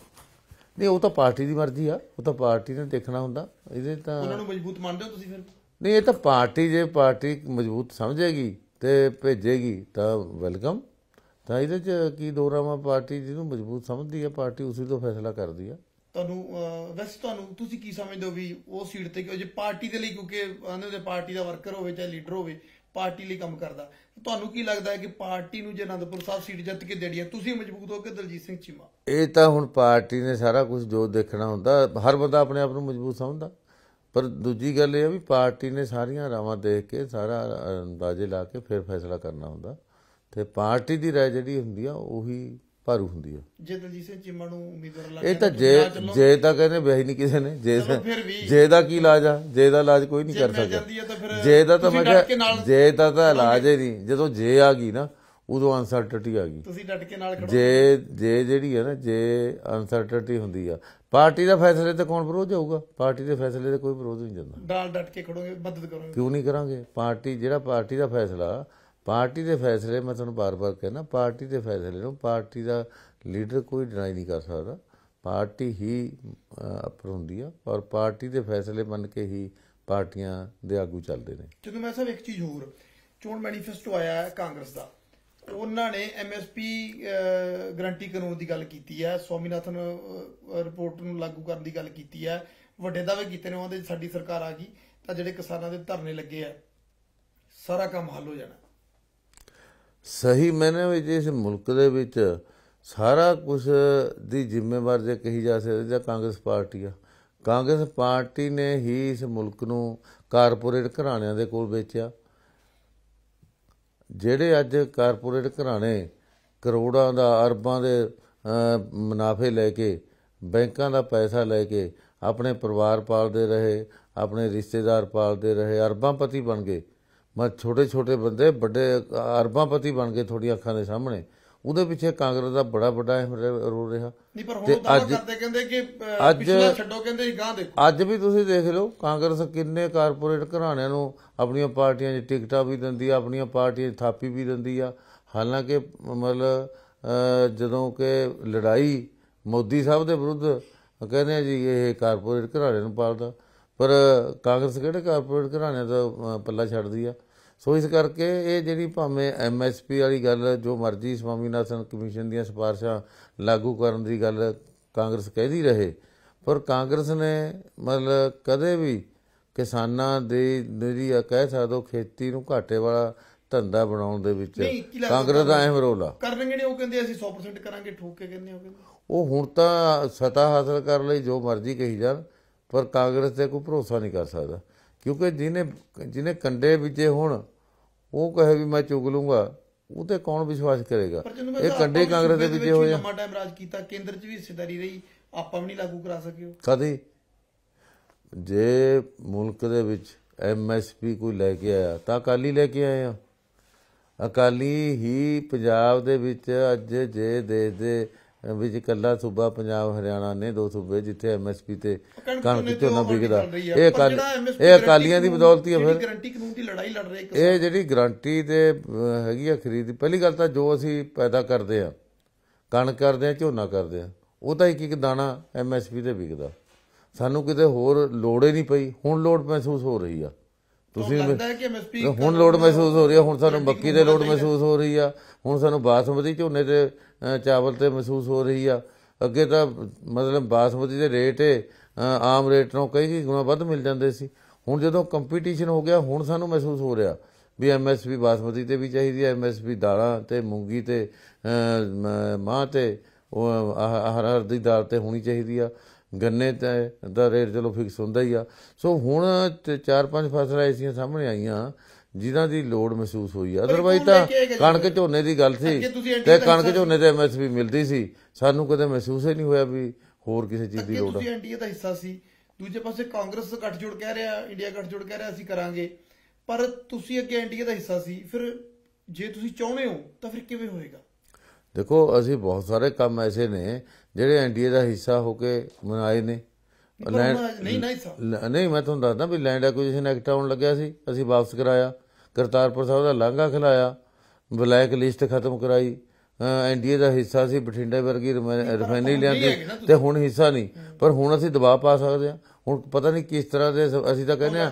ਨਹੀਂ ਉਹ ਤਾਂ ਪਾਰਟੀ ਦੀ ਮਰਜ਼ੀ ਆ ਉਹ ਤਾਂ ਪਾਰਟੀ ਨੇ ਦੇਖਣਾ ਹੁੰਦਾ ਇਹਦੇ ਤਾਂ ਉਹਨਾਂ ਨੂੰ ਮਜ਼ਬੂਤ ਮੰਨਦੇ ਹੋ ਤੁਸੀਂ ਫਿਰ ਨਹੀਂ ਇਹ ਤਾਂ ਪਾਰਟੀ ਜੇ ਪਾਰਟੀ ਮਜ਼ਬੂਤ ਸਮਝੇਗੀ ਤੇ ਭੇਜੇਗੀ ਤਾਂ ਵੈਲਕਮ ਤਾਂ ਇਹਦੇ ਚ ਕੀ ਦੋਰਾਵਾਂ ਪਾਰਟੀ ਜਿਹਨੂੰ ਮਜ਼ਬੂਤ ਸਮਝਦੀ ਹੈ ਪਾਰਟੀ ਉਸੇ ਤੋਂ ਫੈਸਲਾ ਕਰਦੀ ਆ ਤੁਹਾਨੂੰ ਵੈਸੇ ਤੁਹਾਨੂੰ ਤੁਸੀਂ ਕੀ ਸਮਝਦੇ ਹੋ ਵੀ ਉਹ ਸੀਟ ਤੇ ਕਿਉਂ ਜੇ ਪਾਰਟੀ ਦੇ ਲਈ ਕਿਉਂਕਿ ਆਂਦੇ ਉਹਦੇ ਪਾਰਟੀ ਦਾ ਵਰਕਰ ਹੋਵੇ ਚਾਹੇ ਲੀਡਰ ਹੋਵੇ ਪਾਰਟੀ ਲਈ ਕੰਮ ਕਰਦਾ ਤੁਹਾਨੂੰ ਕੀ ਲੱਗਦਾ ਹੈ ਕਿ ਪਾਰਟੀ ਨੂੰ ਜੇ ਅਨੰਦਪੁਰ ਸਾਹਿਬ ਸੀਟ ਜਿੱਤ ਕੇ ਦੇੜੀ ਹੈ ਤੁਸੀਂ ਮਜ਼ਬੂਤ ਹੋ ਕੇ ਦਲਜੀਤ ਸਿੰਘ ਚੀਮਾ ਇਹ ਤਾਂ ਹੁਣ ਪਾਰਟੀ ਨੇ ਸਾਰਾ ਕੁਝ ਜੋ ਦੇਖਣਾ ਹੁੰਦਾ ਹਰ ਬੰਦਾ ਆਪਣੇ ਆਪ ਨੂੰ ਮਜ਼ਬੂਤ ਸਮਝਦਾ ਪਰ ਦੂਜੀ ਗੱਲ ਇਹ ਆ ਵੀ ਪਾਰਟੀ ਨੇ ਸਾਰੀਆਂ ਰਾਵਾਂ ਦੇਖ ਕੇ ਸਾਰਾ ਅੰਦਾਜ਼ੇ ਲਾ ਕੇ ਫਿਰ ਫੈਸਲਾ ਕਰਨਾ ਹੁੰਦਾ ਤੇ ਪਾਰਟੀ ਦੀ ਰਾਏ ਜਿਹੜੀ ਹੁੰਦੀ ਆ ਉਹੀ ਭਾਰੂ ਹੁੰਦੀ ਆ ਜੇ ਦਲਜੀਤ ਸਿੰਘ ਚੀਮਾ ਨੂੰ ਉਮੀਦਵਾਰ ਲਾ ਇਹ ਤਾਂ ਜੇ ਜੇ ਤਾਂ ਕਹਿੰਦੇ ਵੈਸੇ ਨਹੀਂ ਕਿਸੇ ਨੇ ਜੇ ਦਾ ਜੇ ਦਾ ਕੀ ਇਲਾਜ ਆ ਜੇ ਦਾ ਇਲਾਜ ਕੋਈ ਨਹੀਂ ਕਰ ਸਕਦਾ ਜੇ ਦਾ ਤਾਂ ਮੈਂ ਕਿਹਾ ਜੇ ਦਾ ਤਾਂ ਇਲਾਜ ਹੀ ਨਹੀਂ ਜਦੋਂ ਜੇ ਆ ਗਈ ਨਾ ਉਦੋਂ ਅਨਸਰਟਨਟੀ ਆ ਗਈ ਤੁਸੀਂ ਡਟ ਕੇ ਨਾਲ ਖੜੋ ਜੇ ਜੇ ਜਿਹੜੀ ਆ ਨਾ ਜੇ ਅਨਸਰਟਨਟੀ ਹੁੰਦੀ ਆ ਪਾਰਟੀ ਦਾ ਫੈਸਲੇ ਤੇ ਕੌਣ ਵਿਰੋਧ ਹੋਊਗਾ ਪਾਰਟੀ ਦੇ ਫੈਸਲੇ ਤੇ ਕੋਈ ਵਿਰੋਧ ਨਹੀਂ ਜਾਂਦਾ ਡਾਲ ਡਟ ਕੇ ਖੜੋਗੇ ਮਦਦ ਕਰੋਗੇ ਕਿਉਂ ਨਹੀਂ ਕਰਾਂਗੇ ਪਾਰਟੀ ਜਿਹੜਾ ਪਾਰਟੀ ਦਾ ਫੈਸਲਾ ਪਾਰਟੀ ਦੇ ਫੈਸਲੇ ਮੈਂ ਤੁਹਾਨੂੰ ਬਾਰ-ਬਾਰ ਕਹਿੰਦਾ ਪਾਰਟੀ ਦੇ ਫੈਸਲੇ ਨੂੰ ਪਾਰਟੀ ਦਾ ਲੀਡਰ ਕੋਈ ਡਿਨਾਈ ਨਹੀਂ ਕਰ ਸਕਦਾ ਪਾਰਟੀ ਹੀ ਅਪਰ ਹੁੰਦੀ ਆ ਔਰ ਪਾਰਟੀ ਦੇ ਫੈਸਲੇ ਮੰਨ ਕੇ ਹੀ ਪਾਰਟੀਆਂ ਦੇ ਆਗੂ ਚੱਲਦੇ ਨੇ ਜਦੋਂ ਮੈਂ ਸਭ ਇੱਕ ਚੀਜ਼ ਹੋਰ ਚੋਣ ਮੈਨੀਫੈਸਟੋ ਆਇਆ ਹੈ ਕਾਂਗਰਸ ਦਾ ਉਹਨਾਂ ਨੇ ਐਮਐਸਪੀ ਗਰੰਟੀ ਕਾਨੂੰਨ ਦੀ ਗੱਲ ਕੀਤੀ ਹੈ ਸਵਾਮੀਨਾਥਨ ਰਿਪੋਰਟ ਨੂੰ ਲਾਗੂ ਕਰਨ ਦੀ ਗੱਲ ਕੀਤੀ ਹੈ ਵੱਡੇ ਦਾਵੇ ਕੀਤੇ ਨੇ ਉਹਦੇ ਸਾਡੀ ਸਰਕਾਰ ਆ ਗਈ ਤਾਂ ਜਿਹੜੇ ਕਿਸਾਨਾਂ ਦੇ ਧਰਨੇ ਲੱਗੇ ਆ ਸਾਰਾ ਕੰਮ ਹੱਲ ਹੋ ਜਾਣਾ ਸਹੀ ਮੈਨੇ ਵਿੱਚ ਇਸ ਮੁਲਕ ਦੇ ਵਿੱਚ ਸਾਰਾ ਕੁਝ ਦੀ ਜ਼ਿੰਮੇਵਾਰ ਜੇ ਕਹੀ ਜਾ ਸਕਦੀ ਜਾਂ ਕਾਂਗਰਸ ਪਾਰਟੀ ਆ ਕਾਂਗਰਸ ਪਾਰਟੀ ਨੇ ਹੀ ਇਸ ਮੁਲਕ ਨੂੰ ਕਾਰਪੋਰੇਟ ਘਰਾਣਿਆਂ ਦੇ ਕੋਲ ਵੇਚਿਆ ਜਿਹੜੇ ਅੱਜ ਕਾਰਪੋਰੇਟ ਘਰਾਣੇ ਕਰੋੜਾਂ ਦਾ ਅਰਬਾਂ ਦੇ ਮੁਨਾਫੇ ਲੈ ਕੇ ਬੈਂਕਾਂ ਦਾ ਪੈਸਾ ਲੈ ਕੇ ਆਪਣੇ ਪਰਿਵਾਰ ਪਾਲਦੇ ਰਹੇ ਆਪਣੇ ਰਿਸ਼ਤੇਦਾਰ ਪਾਲਦੇ ਰਹੇ ਅਰਬਾਂ ਪਤੀ ਬਣ ਗਏ ਮੈਂ ਛੋਟੇ ਛੋਟੇ ਬੰਦੇ ਵੱਡੇ ਅਰਬਾਪਤੀ ਬਣ ਕੇ ਤੁਹਾਡੀ ਅੱਖਾਂ ਦੇ ਸਾਹਮਣੇ ਉਹਦੇ ਪਿੱਛੇ ਕਾਂਗਰਸ ਦਾ ਬੜਾ ਵੱਡਾ ਰੋਲ ਰਿਹਾ ਨਹੀਂ ਪਰ ਹੁਣ ਦਾਅਵਾ ਕਰਦੇ ਕਹਿੰਦੇ ਕਿ ਪਿਛਲਾ ਛੱਡੋ ਕਹਿੰਦੇ ਗਾਂ ਦੇਖੋ ਅੱਜ ਵੀ ਤੁਸੀਂ ਦੇਖ ਲਓ ਕਾਂਗਰਸ ਕਿੰਨੇ ਕਾਰਪੋਰੇਟ ਘਰਾਣਿਆਂ ਨੂੰ ਆਪਣੀਆਂ ਪਾਰਟੀਆਂ 'ਚ ਟਿਕਟਾਂ ਵੀ ਦਿੰਦੀ ਆ ਆਪਣੀਆਂ ਪਾਰਟੀਆਂ 'ਚ ਥਾਪੀ ਵੀ ਦਿੰਦੀ ਆ ਹਾਲਾਂਕਿ ਮਤਲਬ ਜਦੋਂ ਕਿ ਲੜਾਈ ਮੋਦੀ ਸਾਹਿਬ ਦੇ ਵਿਰੁੱਧ ਕਹਿੰਦੇ ਆ ਜੀ ਇਹ ਕਾਰਪੋਰੇਟ ਘਰਾਣਿਆਂ ਨੂੰ ਪਾਲਦਾ ਪਰ ਕਾਂਗਰਸ ਕਿਹੜੇ ਕਾਰਪੋਰੇਟ ਘਰਾਣਿਆਂ ਦਾ ਪੱਲਾ ਛੱਡਦੀ ਆ ਸੋ ਇਸ ਕਰਕੇ ਇਹ ਜਿਹੜੀ ਭਾਵੇਂ ਐਮਐਸਪੀ ਵਾਲੀ ਗੱਲ ਜੋ ਮਰਜ਼ੀ ਸਵਾਮੀਨਾਥਨ ਕਮਿਸ਼ਨ ਦੀਆਂ ਸਿਫਾਰਸ਼ਾਂ ਲਾਗੂ ਕਰਨ ਦੀ ਗੱਲ ਕਾਂਗਰਸ ਕਹਿਦੀ ਰਹੇ ਪਰ ਕਾਂਗਰਸ ਨੇ ਮਤਲਬ ਕਦੇ ਵੀ ਕਿਸਾਨਾਂ ਦੇ ਜਿਹੜੀ ਕਹਿ ਸਕਦੋ ਖੇਤੀ ਨੂੰ ਘਾਟੇ ਵਾਲਾ ਧੰਦਾ ਬਣਾਉਣ ਦੇ ਵਿੱਚ ਕਾਂਗਰਸ ਦਾ ਅਹਿਮ ਰੋਲ ਆ ਕਰਨਗੇ ਨਹੀਂ ਉਹ ਕਹਿੰਦੇ ਅਸੀਂ 100% ਕਰਾਂਗੇ ਠੋਕ ਕੇ ਕਹਿੰਦੇ ਉਹ ਹੁਣ ਤਾਂ ਸਤਾ ਹਾਸਲ ਕਰਨ ਲਈ ਜੋ ਮਰਜ਼ੀ ਕਹੀ ਜਾਣ ਪਰ ਕਾਂਗਰਸ ਤੇ ਕੋਈ ਭਰੋਸਾ ਨਹੀਂ ਕਰ ਸਕਦਾ ਕਿਉਂਕਿ ਜਿਹਨੇ ਜਿਹਨੇ ਕੰਡੇ ਵਿਜੇ ਹੁਣ ਉਹ ਕਹੇ ਵੀ ਮੈਂ ਚੁਗ ਲੂੰਗਾ ਉਹ ਤੇ ਕੌਣ ਵਿਸ਼ਵਾਸ ਕਰੇਗਾ ਇਹ ਕੰਡੇ ਕਾਂਗਰਸ ਦੇ ਵਿਜੇ ਹੋਏ ਆ ਲੰਮਾ ਟਾਈਮ ਰਾਜ ਕੀਤਾ ਕੇਂਦਰ 'ਚ ਵੀ ਹਿੱਸੇਦਾਰੀ ਰਹੀ ਆਪਾਂ ਵੀ ਨਹੀਂ ਲਾਗੂ ਕਰਾ ਸਕਿਓ ਕਦੇ ਜੇ ਮੁਲਕ ਦੇ ਵਿੱਚ ਐਮਐਸਪੀ ਕੋਈ ਲੈ ਕੇ ਆਇਆ ਤਾਂ ਅਕਾਲੀ ਲੈ ਕੇ ਆਏ ਆ ਅਕਾਲੀ ਹੀ ਪੰਜਾਬ ਦੇ ਵਿੱਚ ਅੱਜ ਜੇ ਦੇ ਦੇ ਵਿੱਚ ਇਕੱਲਾ ਸੂਬਾ ਪੰਜਾਬ ਹਰਿਆਣਾ ਨੇ ਦੋ ਸੂਬੇ ਜਿੱਥੇ ਐਮਐਸਪੀ ਤੇ ਕਣਕ ਝੋਨਾ ਵਿਕਦਾ ਇਹ ਇਹ ਅਕਾਲੀਆਂ ਦੀ ਬਦੌਲਤ ਹੀ ਹੈ ਫਿਰ ਗਰੰਟੀ ਕਾਨੂੰਨ ਦੀ ਲੜਾਈ ਲੜ ਰਹੇ ਇਹ ਜਿਹੜੀ ਗਰੰਟੀ ਤੇ ਹੈਗੀ ਆ ਖਰੀਦ ਪਹਿਲੀ ਗੱਲ ਤਾਂ ਜੋ ਅਸੀਂ ਪੈਦਾ ਕਰਦੇ ਆ ਕਣਕ ਕਰਦੇ ਆ ਝੋਨਾ ਕਰਦੇ ਆ ਉਹਦਾ ਇੱਕ ਇੱਕ ਦਾਣਾ ਐਮਐਸਪੀ ਤੇ ਵਿਕਦਾ ਸਾਨੂੰ ਕਿਤੇ ਹੋਰ ਲੋੜ ਹੀ ਨਹੀਂ ਪਈ ਹੁਣ ਲੋੜ ਮਹਿਸੂਸ ਹੋ ਰਹੀ ਆ ਤੁਸੀਂ ਹੁਣ ਲੋਡ ਮਹਿਸੂਸ ਹੋ ਰਹੀ ਹੈ ਹੁਣ ਸਾਨੂੰ ਮੱਕੀ ਦੇ ਲੋਡ ਮਹਿਸੂਸ ਹੋ ਰਹੀ ਆ ਹੁਣ ਸਾਨੂੰ ਬਾਸਮਤੀ ਝੋਨੇ ਤੇ ਚਾਵਲ ਤੇ ਮਹਿਸੂਸ ਹੋ ਰਹੀ ਆ ਅੱਗੇ ਤਾਂ ਮਤਲਬ ਬਾਸਮਤੀ ਦੇ ਰੇਟ ਆਮ ਰੇਟ ਨਾਲੋਂ ਕਈ ਗੁਣਾ ਵੱਧ ਮਿਲ ਜਾਂਦੇ ਸੀ ਹੁਣ ਜਦੋਂ ਕੰਪੀਟੀਸ਼ਨ ਹੋ ਗਿਆ ਹੁਣ ਸਾਨੂੰ ਮਹਿਸੂਸ ਹੋ ਰਿਹਾ ਵੀ ਐਮਐਸਪੀ ਬਾਸਮਤੀ ਤੇ ਵੀ ਚਾਹੀਦੀ ਹੈ ਐਮਐਸਪੀ ਦਾਲਾਂ ਤੇ ਮੂੰਗੀ ਤੇ ਮਾਂ ਤੇ ਉਹ ਹਰ ਹਰ ਦੀ ਦਾਲ ਤੇ ਹੋਣੀ ਚਾਹੀਦੀ ਆ ਗੰਨੇ ਤੇ ਦਾ ਰੇਟ ਚਲੋ ਫਿਕਸ ਹੁੰਦਾ ਹੀ ਆ ਸੋ ਹੁਣ ਚਾਰ ਪੰਜ ਫਸਲਾਂ ਐਸੀਆਂ ਸਾਹਮਣੇ ਆਈਆਂ ਜਿਨ੍ਹਾਂ ਦੀ ਲੋੜ ਮਹਿਸੂਸ ਹੋਈ ਆ ਅਦਰਵਾਈਜ਼ ਤਾਂ ਕਣਕ ਝੋਨੇ ਦੀ ਗੱਲ ਸੀ ਤੇ ਕਣਕ ਝੋਨੇ ਤੇ ਐਮਐਸਪੀ ਮਿਲਦੀ ਸੀ ਸਾਨੂੰ ਕਦੇ ਮਹਿਸੂਸ ਹੀ ਨਹੀਂ ਹੋਇਆ ਵੀ ਹੋਰ ਕਿਸੇ ਚੀਜ਼ ਦੀ ਲੋੜ ਆ ਤੁਸੀਂ ਐਨਡੀਏ ਦਾ ਹਿੱਸਾ ਸੀ ਦੂਜੇ ਪਾਸੇ ਕਾਂਗਰਸ ਇਕੱਠ ਕੇ ਕਹਿ ਰਿਹਾ ਇੰਡੀਆ ਇਕੱਠ ਕੇ ਕਹਿ ਰਿਹਾ ਅਸੀਂ ਕਰਾਂਗੇ ਪਰ ਤੁਸੀਂ ਅੱਗੇ ਐਨਡੀਏ ਦਾ ਹਿੱਸਾ ਸੀ ਫਿਰ ਜੇ ਤੁਸੀਂ ਚਾਹੁੰਦੇ ਹੋ ਤਾਂ ਫਿਰ ਕਿਵੇਂ ਹੋਏਗਾ ਦੇਖੋ ਅਸੀਂ ਬਹੁਤ ਸਾਰੇ ਕੰਮ ਐਸੇ ਨੇ ਜਿਹੜੇ ਐਨਡੀਏ ਦਾ ਹਿੱਸਾ ਹੋ ਕੇ ਮਨਾਏ ਨੇ ਨਹੀਂ ਨਹੀਂ ਨਹੀਂ ਮੈਂ ਤੁਹਾਨੂੰ ਦੱਸਦਾ ਵੀ ਲੈਂਡ ਐਕੁਜੀਸ਼ਨ ਐਕਟ ਆਉਣ ਲੱਗਿਆ ਸੀ ਅਸੀਂ ਵਾਪਸ ਕਰਾਇਆ ਕਰਤਾਰਪੁਰ ਸਾਹਿਬ ਦਾ ਲਾਂਘਾ ਖਿਲਾਇਆ ਬਲੈਕ ਲਿਸਟ ਖਤਮ ਕਰਾਈ ਐਨਡੀਏ ਦਾ ਹਿੱਸਾ ਸੀ ਬਠਿੰਡੇ ਵਰਗੀ ਰਿਫਾਈਨਰੀ ਲਿਆਂਦੀ ਤੇ ਹੁਣ ਹਿੱਸਾ ਨਹੀਂ ਪਰ ਹੁਣ ਅਸੀਂ ਦਬਾਅ ਪਾ ਸਕਦੇ ਹਾਂ ਹੁਣ ਪਤਾ ਨਹੀਂ ਕਿਸ ਤਰ੍ਹਾਂ ਦੇ ਅਸੀਂ ਤਾਂ ਕਹਿੰਦੇ ਆ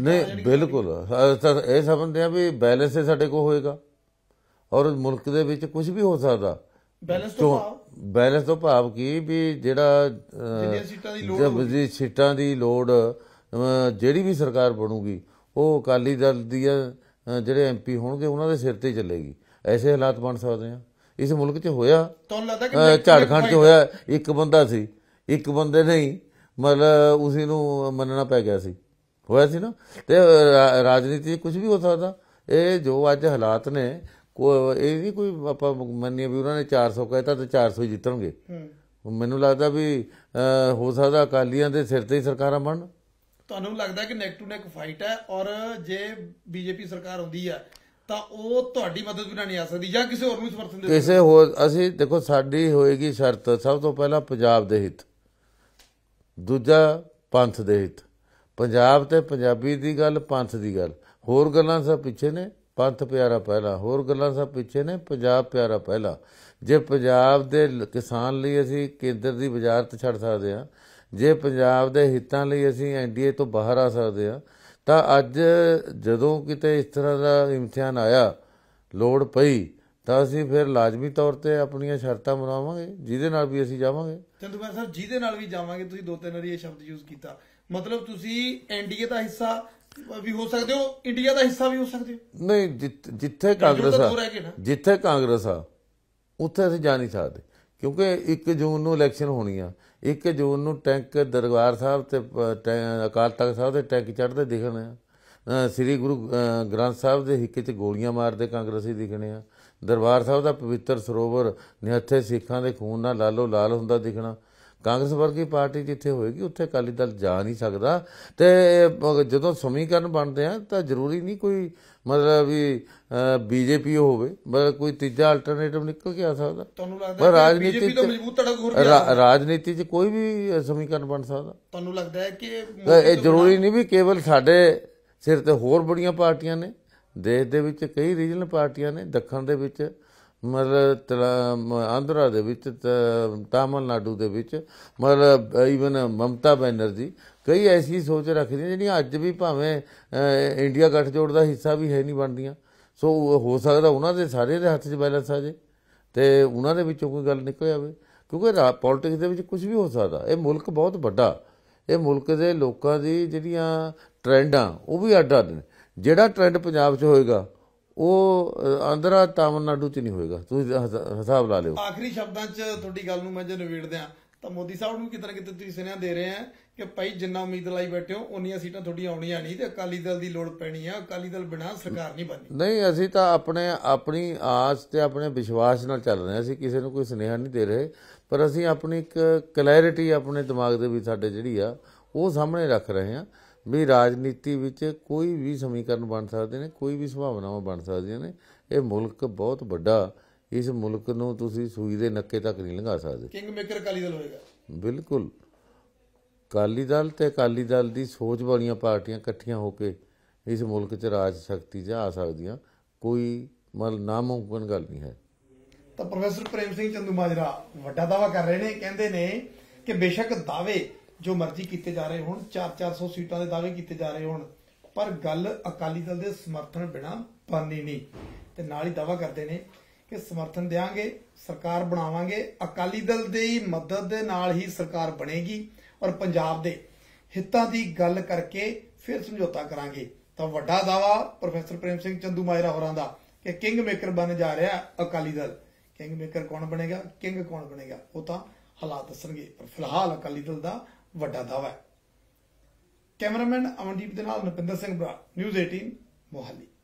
ਨਹੀਂ ਬਿਲਕੁਲ ਇਹ ਸਮਝਦੇ ਆ ਵੀ ਬੈਲੈਂਸ ਸਾਡੇ ਕੋਲ ਹੋਏਗਾ ਔਰ ਮੁਲਕ ਦੇ ਵਿੱਚ ਕੁਝ ਵੀ ਹੋ ਸਕਦਾ ਬੈਲੈਂਸ ਤੋਂ ਬੈਲੈਂਸ ਤੋਂ ਭਾਵ ਕੀ ਵੀ ਜਿਹੜਾ ਜਿੰਨੀਆਂ ਸੀਟਾਂ ਦੀ ਲੋੜ ਜਿਹੜੀ ਵੀ ਸਰਕਾਰ ਬਣੂਗੀ ਉਹ ਅਕਾਲੀ ਦਲ ਦੀ ਜਿਹੜੇ ਐਮਪੀ ਹੋਣਗੇ ਉਹਨਾਂ ਦੇ ਸਿਰ ਤੇ ਚੱਲੇਗੀ ਐਸੇ ਹਾਲਾਤ ਬਣ ਸਕਦੇ ਆ ਇਸ ਮੁਲਕ 'ਚ ਹੋਇਆ ਝਾੜਖੰਡ 'ਚ ਹੋਇਆ ਇੱਕ ਬੰਦਾ ਸੀ ਇੱਕ ਬੰਦੇ ਨਹੀਂ ਮਤਲਬ ਉਸੇ ਨੂੰ ਮੰਨਣਾ ਪੈ ਗਿਆ ਸੀ ਹੋਇਆ ਸੀ ਨਾ ਤੇ ਰਾਜਨੀਤੀ ਕੁਝ ਵੀ ਹੋ ਸਕਦਾ ਇਹ ਜੋ ਅੱਜ ਹਾਲਾਤ ਨੇ ਕੋਈ ਇਹ ਨਹੀਂ ਕੋਈ ਆਪਾਂ ਮੰਨੀਏ ਵੀ ਉਹਨਾਂ ਨੇ 400 ਕਹਿਤਾ ਤਾਂ 400 ਹੀ ਜਿੱਤਣਗੇ ਮੈਨੂੰ ਲੱਗਦਾ ਵੀ ਹੋ ਸਕਦਾ ਅਕਾਲੀਆਂ ਦੇ ਸਿਰ ਤੇ ਹੀ ਸਰਕਾਰਾਂ ਬਣਨ ਤੁਹਾਨੂੰ ਲੱਗਦਾ ਕਿ ਨੈਕ ਟੂ ਨੈਕ ਫਾਈਟ ਹੈ ਔਰ ਜੇ ਬੀਜੇਪੀ ਸਰਕਾਰ ਹੁੰਦੀ ਆ ਤਾਂ ਉਹ ਤੁਹਾਡੀ ਮਦਦ ਬਿਨਾਂ ਨਹੀਂ ਆ ਸਕਦੀ ਜਾਂ ਕਿਸੇ ਹੋਰ ਨੂੰ ਸਮਰਥਨ ਦੇ ਕਿਸੇ ਹੋਰ ਅਸੀਂ ਦੇਖੋ ਸਾਡੀ ਹੋਏਗੀ ਸ਼ਰਤ ਸਭ ਤੋਂ ਪਹਿਲਾਂ ਪੰਜਾਬ ਦੇ ਹਿੱਤ ਦੂਜਾ ਪੰਥ ਦੇ ਹਿੱਤ ਪੰਜਾਬ ਤੇ ਪੰਜਾਬੀ ਦੀ ਗੱਲ ਪੰਥ ਦੀ ਗੱਲ ਹੋਰ ਗੱਲਾਂ ਸਭ ਪਿੱਛੇ ਨੇ ਪੰਥ ਪਿਆਰਾ ਪਹਿਲਾ ਹੋਰ ਗੱਲਾਂ ਸਭ ਪਿੱਛੇ ਨੇ ਪੰਜਾਬ ਪਿਆਰਾ ਪਹਿਲਾ ਜੇ ਪੰਜਾਬ ਦੇ ਕਿਸਾਨ ਲਈ ਅਸੀਂ ਕੇਂਦਰ ਦੀ ਵਜ਼ਾਰਤ ਛੱਡ ਸਕਦੇ ਆ ਜੇ ਪੰਜਾਬ ਦੇ ਹਿੱਤਾਂ ਲਈ ਅਸੀਂ ਐਨਡੀਏ ਤੋਂ ਬਾਹਰ ਆ ਸਕਦੇ ਆ ਤਾਂ ਅੱਜ ਜਦੋਂ ਕਿਤੇ ਇਸ ਤਰ੍ਹਾਂ ਦਾ ਇਮਤਿਹਾਨ ਆਇਆ ਲੋੜ ਪਈ ਤਾਂ ਅਸੀਂ ਫਿਰ ਲਾਜ਼ਮੀ ਤੌਰ ਤੇ ਆਪਣੀਆਂ ਸ਼ਰਤਾਂ ਬਣਾਵਾਂਗੇ ਜਿਹਦੇ ਨਾਲ ਵੀ ਅਸੀਂ ਜਾਵਾਂਗੇ ਚੰਦੂਕਰ ਸਰ ਜਿਹਦੇ ਨਾਲ ਵੀ ਜਾਵਾਂਗੇ ਤੁਸੀਂ ਦੋ ਤਿੰਨ ਵਾਰੀ ਇਹ ਸ਼ਬਦ ਯੂਜ਼ ਕੀਤਾ ਮਤਲਬ ਤੁਸੀਂ ਐਨਡੀਏ ਦਾ ਹਿੱਸਾ ਵੀ ਹੋ ਸਕਦੇ ਹੋ ਇੰਡੀਆ ਦਾ ਹਿੱਸਾ ਵੀ ਹੋ ਸਕਦੇ ਹੋ ਨਹੀਂ ਜਿੱਥੇ ਕਾਂਗਰਸ ਆ ਜਿੱਥੇ ਕਾਂਗਰਸ ਆ ਉੱਥੇ ਅਸੀਂ ਜਾ ਨਹੀਂ ਸਕਦੇ ਕਿਉਂਕਿ 1 ਜੂਨ ਨੂੰ ਇਲੈਕਸ਼ਨ ਹੋਣੀ ਆ 1 ਜੂਨ ਨੂੰ ਟੈਂਕ ਦਰਬਾਰ ਸਾਹਿਬ ਤੇ ਅਕਾਲ ਤਖਤ ਸਾਹਿਬ ਦੇ ਟੈਂਕ ਚੜਦੇ ਦਿਖਣੇ ਆ ਸ੍ਰੀ ਗੁਰੂ ਗ੍ਰੰਥ ਸਾਹਿਬ ਦੇ ਹਿੱਕੇ 'ਚ ਗੋਲੀਆਂ ਮਾਰਦੇ ਕਾਂਗਰਸੀ ਦਿਖਣੇ ਆ ਦਰਬਾਰ ਸਾਹਿਬ ਦਾ ਪਵਿੱਤਰ ਸਰੋਵਰ ਨਿਹੱਥੇ ਸਿੱਖਾਂ ਦੇ ਖੂਨ ਨਾਲ ਲਾਲੋ ਲਾਲ ਹੁੰਦਾ ਦਿਖਣਾ ਕਾਂਗਰਸ ਵਰਗੀ ਪਾਰਟੀ ਜਿੱਥੇ ਹੋਏਗੀ ਉੱਥੇ ਅਕਾਲੀ ਦਲ ਜਾ ਨਹੀਂ ਸਕਦਾ ਤੇ ਜਦੋਂ ਸਮੀਕਰਨ ਬਣਦੇ ਆ ਤਾਂ ਜ਼ਰੂਰੀ ਨਹੀਂ ਕੋਈ ਮਤਲਬ ਵੀ ਬੀਜੇਪੀ ਹੋਵੇ ਮਤਲਬ ਕੋਈ ਤੀਜਾ ਅਲਟਰਨੇਟਿਵ ਨਿਕਲ ਕੇ ਆ ਸਕਦਾ ਤੁਹਾਨੂੰ ਲੱਗਦਾ ਹੈ ਬੀਜੇਪੀ ਤੋਂ ਮਜ਼ਬੂਤ ਤੜਕ ਹੋਰ ਰਾਜਨੀਤੀ 'ਚ ਕੋਈ ਵੀ ਸਮੀਕਰਨ ਬਣ ਸਕਦਾ ਤੁਹਾਨੂੰ ਲੱਗਦਾ ਹੈ ਕਿ ਇਹ ਜ਼ਰੂਰੀ ਨਹੀਂ ਵੀ ਕੇਵਲ ਸਾਡੇ ਸਿਰ ਤੇ ਹੋਰ ਬੜੀਆਂ ਪਾਰਟੀਆਂ ਨੇ ਦੇਸ਼ ਦੇ ਵਿੱਚ ਕਈ ਰੀਜਨਲ ਪਾਰਟੀਆਂ ਨੇ ਦੱਖਣ ਦੇ ਵਿੱਚ ਮਤਲਬ ਆਂਧਰਾ ਦੇ ਵਿੱਚ ਤਾਮਿਲਨਾਡੂ ਦੇ ਵਿੱਚ ਮਤਲਬ ਇਵਨ ਮਮਤਾ ਬੈਨਰਜੀ ਕਈ ਐਸੀ ਸੋਚ ਰੱਖਦੀਆਂ ਜਿਹੜੀਆਂ ਅੱਜ ਵੀ ਭਾਵੇਂ ਇੰਡੀਆ ਗੱਠ ਜੋੜ ਦਾ ਹਿੱਸਾ ਵੀ ਹੈ ਨਹੀਂ ਬਣਦੀਆਂ ਸੋ ਹੋ ਸਕਦਾ ਉਹਨਾਂ ਦੇ ਸਾਰੇ ਦੇ ਹੱਥ 'ਚ ਬੈਲੈਂਸ ਆ ਜੇ ਤੇ ਉਹਨਾਂ ਦੇ ਵਿੱਚੋਂ ਕੋਈ ਗੱਲ ਨਿਕਲ ਆਵੇ ਕਿਉਂਕਿ ਪੋਲਿਟਿਕਸ ਦੇ ਵਿੱਚ ਕੁਝ ਵੀ ਹੋ ਸਕਦਾ ਇਹ ਮੁਲਕ ਬਹੁਤ ਵੱਡਾ ਇਹ ਮੁਲਕ ਦੇ ਲੋਕਾਂ ਦੀ ਜਿਹੜੀਆਂ ਟ੍ਰੈਂਡਾਂ ਉਹ ਵੀ ਅੱਡ ਅੱਡ ਨੇ ਜਿਹੜਾ ਟ੍ਰੈਂਡ ਪੰਜਾਬ 'ਚ ਹੋਏਗਾ ਉਹ ਆਂਧਰਾ ਤਾਮਿਲਨਾਡੂ ਚ ਨਹੀਂ ਹੋਏਗਾ ਤੁਸੀਂ ਹਿਸਾਬ ਲਾ ਲਿਓ ਆਖਰੀ ਸ਼ਬਦਾਂ ਚ ਤੁਹਾਡੀ ਗੱਲ ਨੂੰ ਮੈਂ ਜੇ ਆ ਤਾਂ ਮੋਦੀ ਸਾਹਿਬ ਨੂੰ ਕਿਤਨਾ ਕਿਤੇ ਤੁਸੀਂ ਸੁਨੇਹਾ ਦੇ ਰਹੇ ਆ ਕਿ ਭਾਈ ਜਿੰਨਾ ਉਮੀਦ ਲਾਈ ਬੈਠੇ ਹੋ ਉਨੀਆਂ ਸੀਟਾਂ ਤੁਹਾਡੀਆਂ ਆਉਣੀਆਂ ਨਹੀਂ ਤੇ ਅਕਾਲੀ ਦਲ ਦੀ ਲੋੜ ਪੈਣੀ ਆ ਅਕਾਲੀ ਦਲ ਬਿਨਾ ਸਰਕਾਰ ਨਹੀਂ ਬਣਨੀ ਨਹੀਂ ਅਸੀਂ ਤਾਂ ਆਪਣੇ ਆਪਣੀ ਆਸ ਤੇ ਆਪਣੇ ਵਿਸ਼ਵਾਸ ਨਾਲ ਚੱਲ ਰਹੇ ਆ ਅਸੀਂ ਕਿਸੇ ਨੂੰ ਕੋਈ ਸੁਨੇਹਾ ਨਹੀਂ ਦੇ ਰਹੇ ਪਰ ਅਸੀਂ ਆਪਣੀ ਇੱਕ ਕਲੈਰਿਟੀ ਆਪਣੇ ਦਿਮਾਗ ਦੇ ਵਿੱਚ ਸਾਡੇ ਜਿਹੜੀ ਆ ਉਹ ਸਾਹਮਣੇ ਰੱਖ ਰਹੇ ਆ ਵੀ ਰਾਜਨੀਤੀ ਵਿੱਚ ਕੋਈ ਵੀ ਸਮੀਕਰਨ ਬਣ ਸਕਦੇ ਨੇ ਕੋਈ ਵੀ ਸੰਭਾਵਨਾਵਾਂ ਬਣ ਸਕਦੀਆਂ ਨੇ ਇਹ ਮੁਲਕ ਬਹੁਤ ਵੱਡਾ ਇਸ ਮੁਲਕ ਨੂੰ ਤੁਸੀਂ ਸੂਈ ਦੇ ਨੱਕੇ ਤੱਕ ਨਹੀਂ ਲੰਘਾ ਸਕਦੇ ਕਿੰਗ ਮੇਕਰ ਕਾਲੀ ਦਲ ਹੋਏਗਾ ਬਿਲਕੁਲ ਕਾਲੀ ਦਲ ਤੇ ਕਾਲੀ ਦਲ ਦੀ ਸੋਚ ਵਾਲੀਆਂ ਪਾਰਟੀਆਂ ਇਕੱਠੀਆਂ ਹੋ ਕੇ ਇਸ ਮੁਲਕ 'ਚ ਰਾਜ ਸ਼ਕਤੀ ਜਾ ਆ ਸਕਦੀਆਂ ਕੋਈ ਮਲ ਨਾਮੁਮਕਨ ਗੱਲ ਨਹੀਂ ਹੈ ਤਾਂ ਪ੍ਰੋਫੈਸਰ ਪ੍ਰੇਮ ਸਿੰਘ ਚੰਦੂ ਮਾਜਰਾ ਵੱਡਾ ਦਾਵਾ ਕਰ ਰਹੇ ਨੇ ਕਹਿੰਦੇ ਨੇ ਕਿ ਬੇਸ਼ੱਕ ਦਾਵੇ ਜੋ ਮਰਜ਼ੀ ਕੀਤੇ ਜਾ ਰਹੇ ਹੋਣ 4-400 ਸੀਟਾਂ ਦੇ ਦਾਅਵੇ ਕੀਤੇ ਜਾ ਰਹੇ ਹੋਣ ਪਰ ਗੱਲ ਅਕਾਲੀ ਦਲ ਦੇ ਸਮਰਥਨ ਬਿਨਾ ਬਣਨੀ ਨਹੀਂ ਤੇ ਨਾਲ ਹੀ ਦਾਵਾ ਕਰਦੇ ਨੇ ਕਿ ਸਮਰਥਨ ਦੇਾਂਗੇ ਸਰਕਾਰ ਬਣਾਵਾਂਗੇ ਅਕਾਲੀ ਦਲ ਦੀ ਮਦਦ ਦੇ ਨਾਲ ਹੀ ਸਰਕਾਰ ਬਣੇਗੀ ਔਰ ਪੰਜਾਬ ਦੇ ਹਿੱਤਾਂ ਦੀ ਗੱਲ ਕਰਕੇ ਫਿਰ ਸਮਝੌਤਾ ਕਰਾਂਗੇ ਤਾਂ ਵੱਡਾ ਦਾਵਾ ਪ੍ਰੋਫੈਸਰ ਪ੍ਰੇਮ ਸਿੰਘ ਚੰਦੂ ਮਾਇਰਾ ਹੋਰਾਂ ਦਾ ਕਿ ਕਿੰਗ ਮੇਕਰ ਬਣ ਜਾ ਰਿਹਾ ਅਕਾਲੀ ਦਲ ਕਿੰਗ ਮੇਕਰ ਕੌਣ ਬਣੇਗਾ ਕਿੰਗ ਕੌਣ ਬਣੇਗਾ ਉਹ ਤਾਂ ਹਾਲਾਤ ਦੱਸਣਗੇ ਪਰ ਫਿਲਹਾਲ ਅਕਾਲੀ ਦਲ ਦਾ ਵੱਡਾ ਦਾਵਾ ਹੈ ਕੈਮਰਾਮੈਨ ਅਮਨਦੀਪ ਦੇ ਨਾਲ ਨਪਿੰਦਰ ਸਿੰਘ ਬਰਾ ਨਿਊਜ਼ 18 ਮੋਹਾਲੀ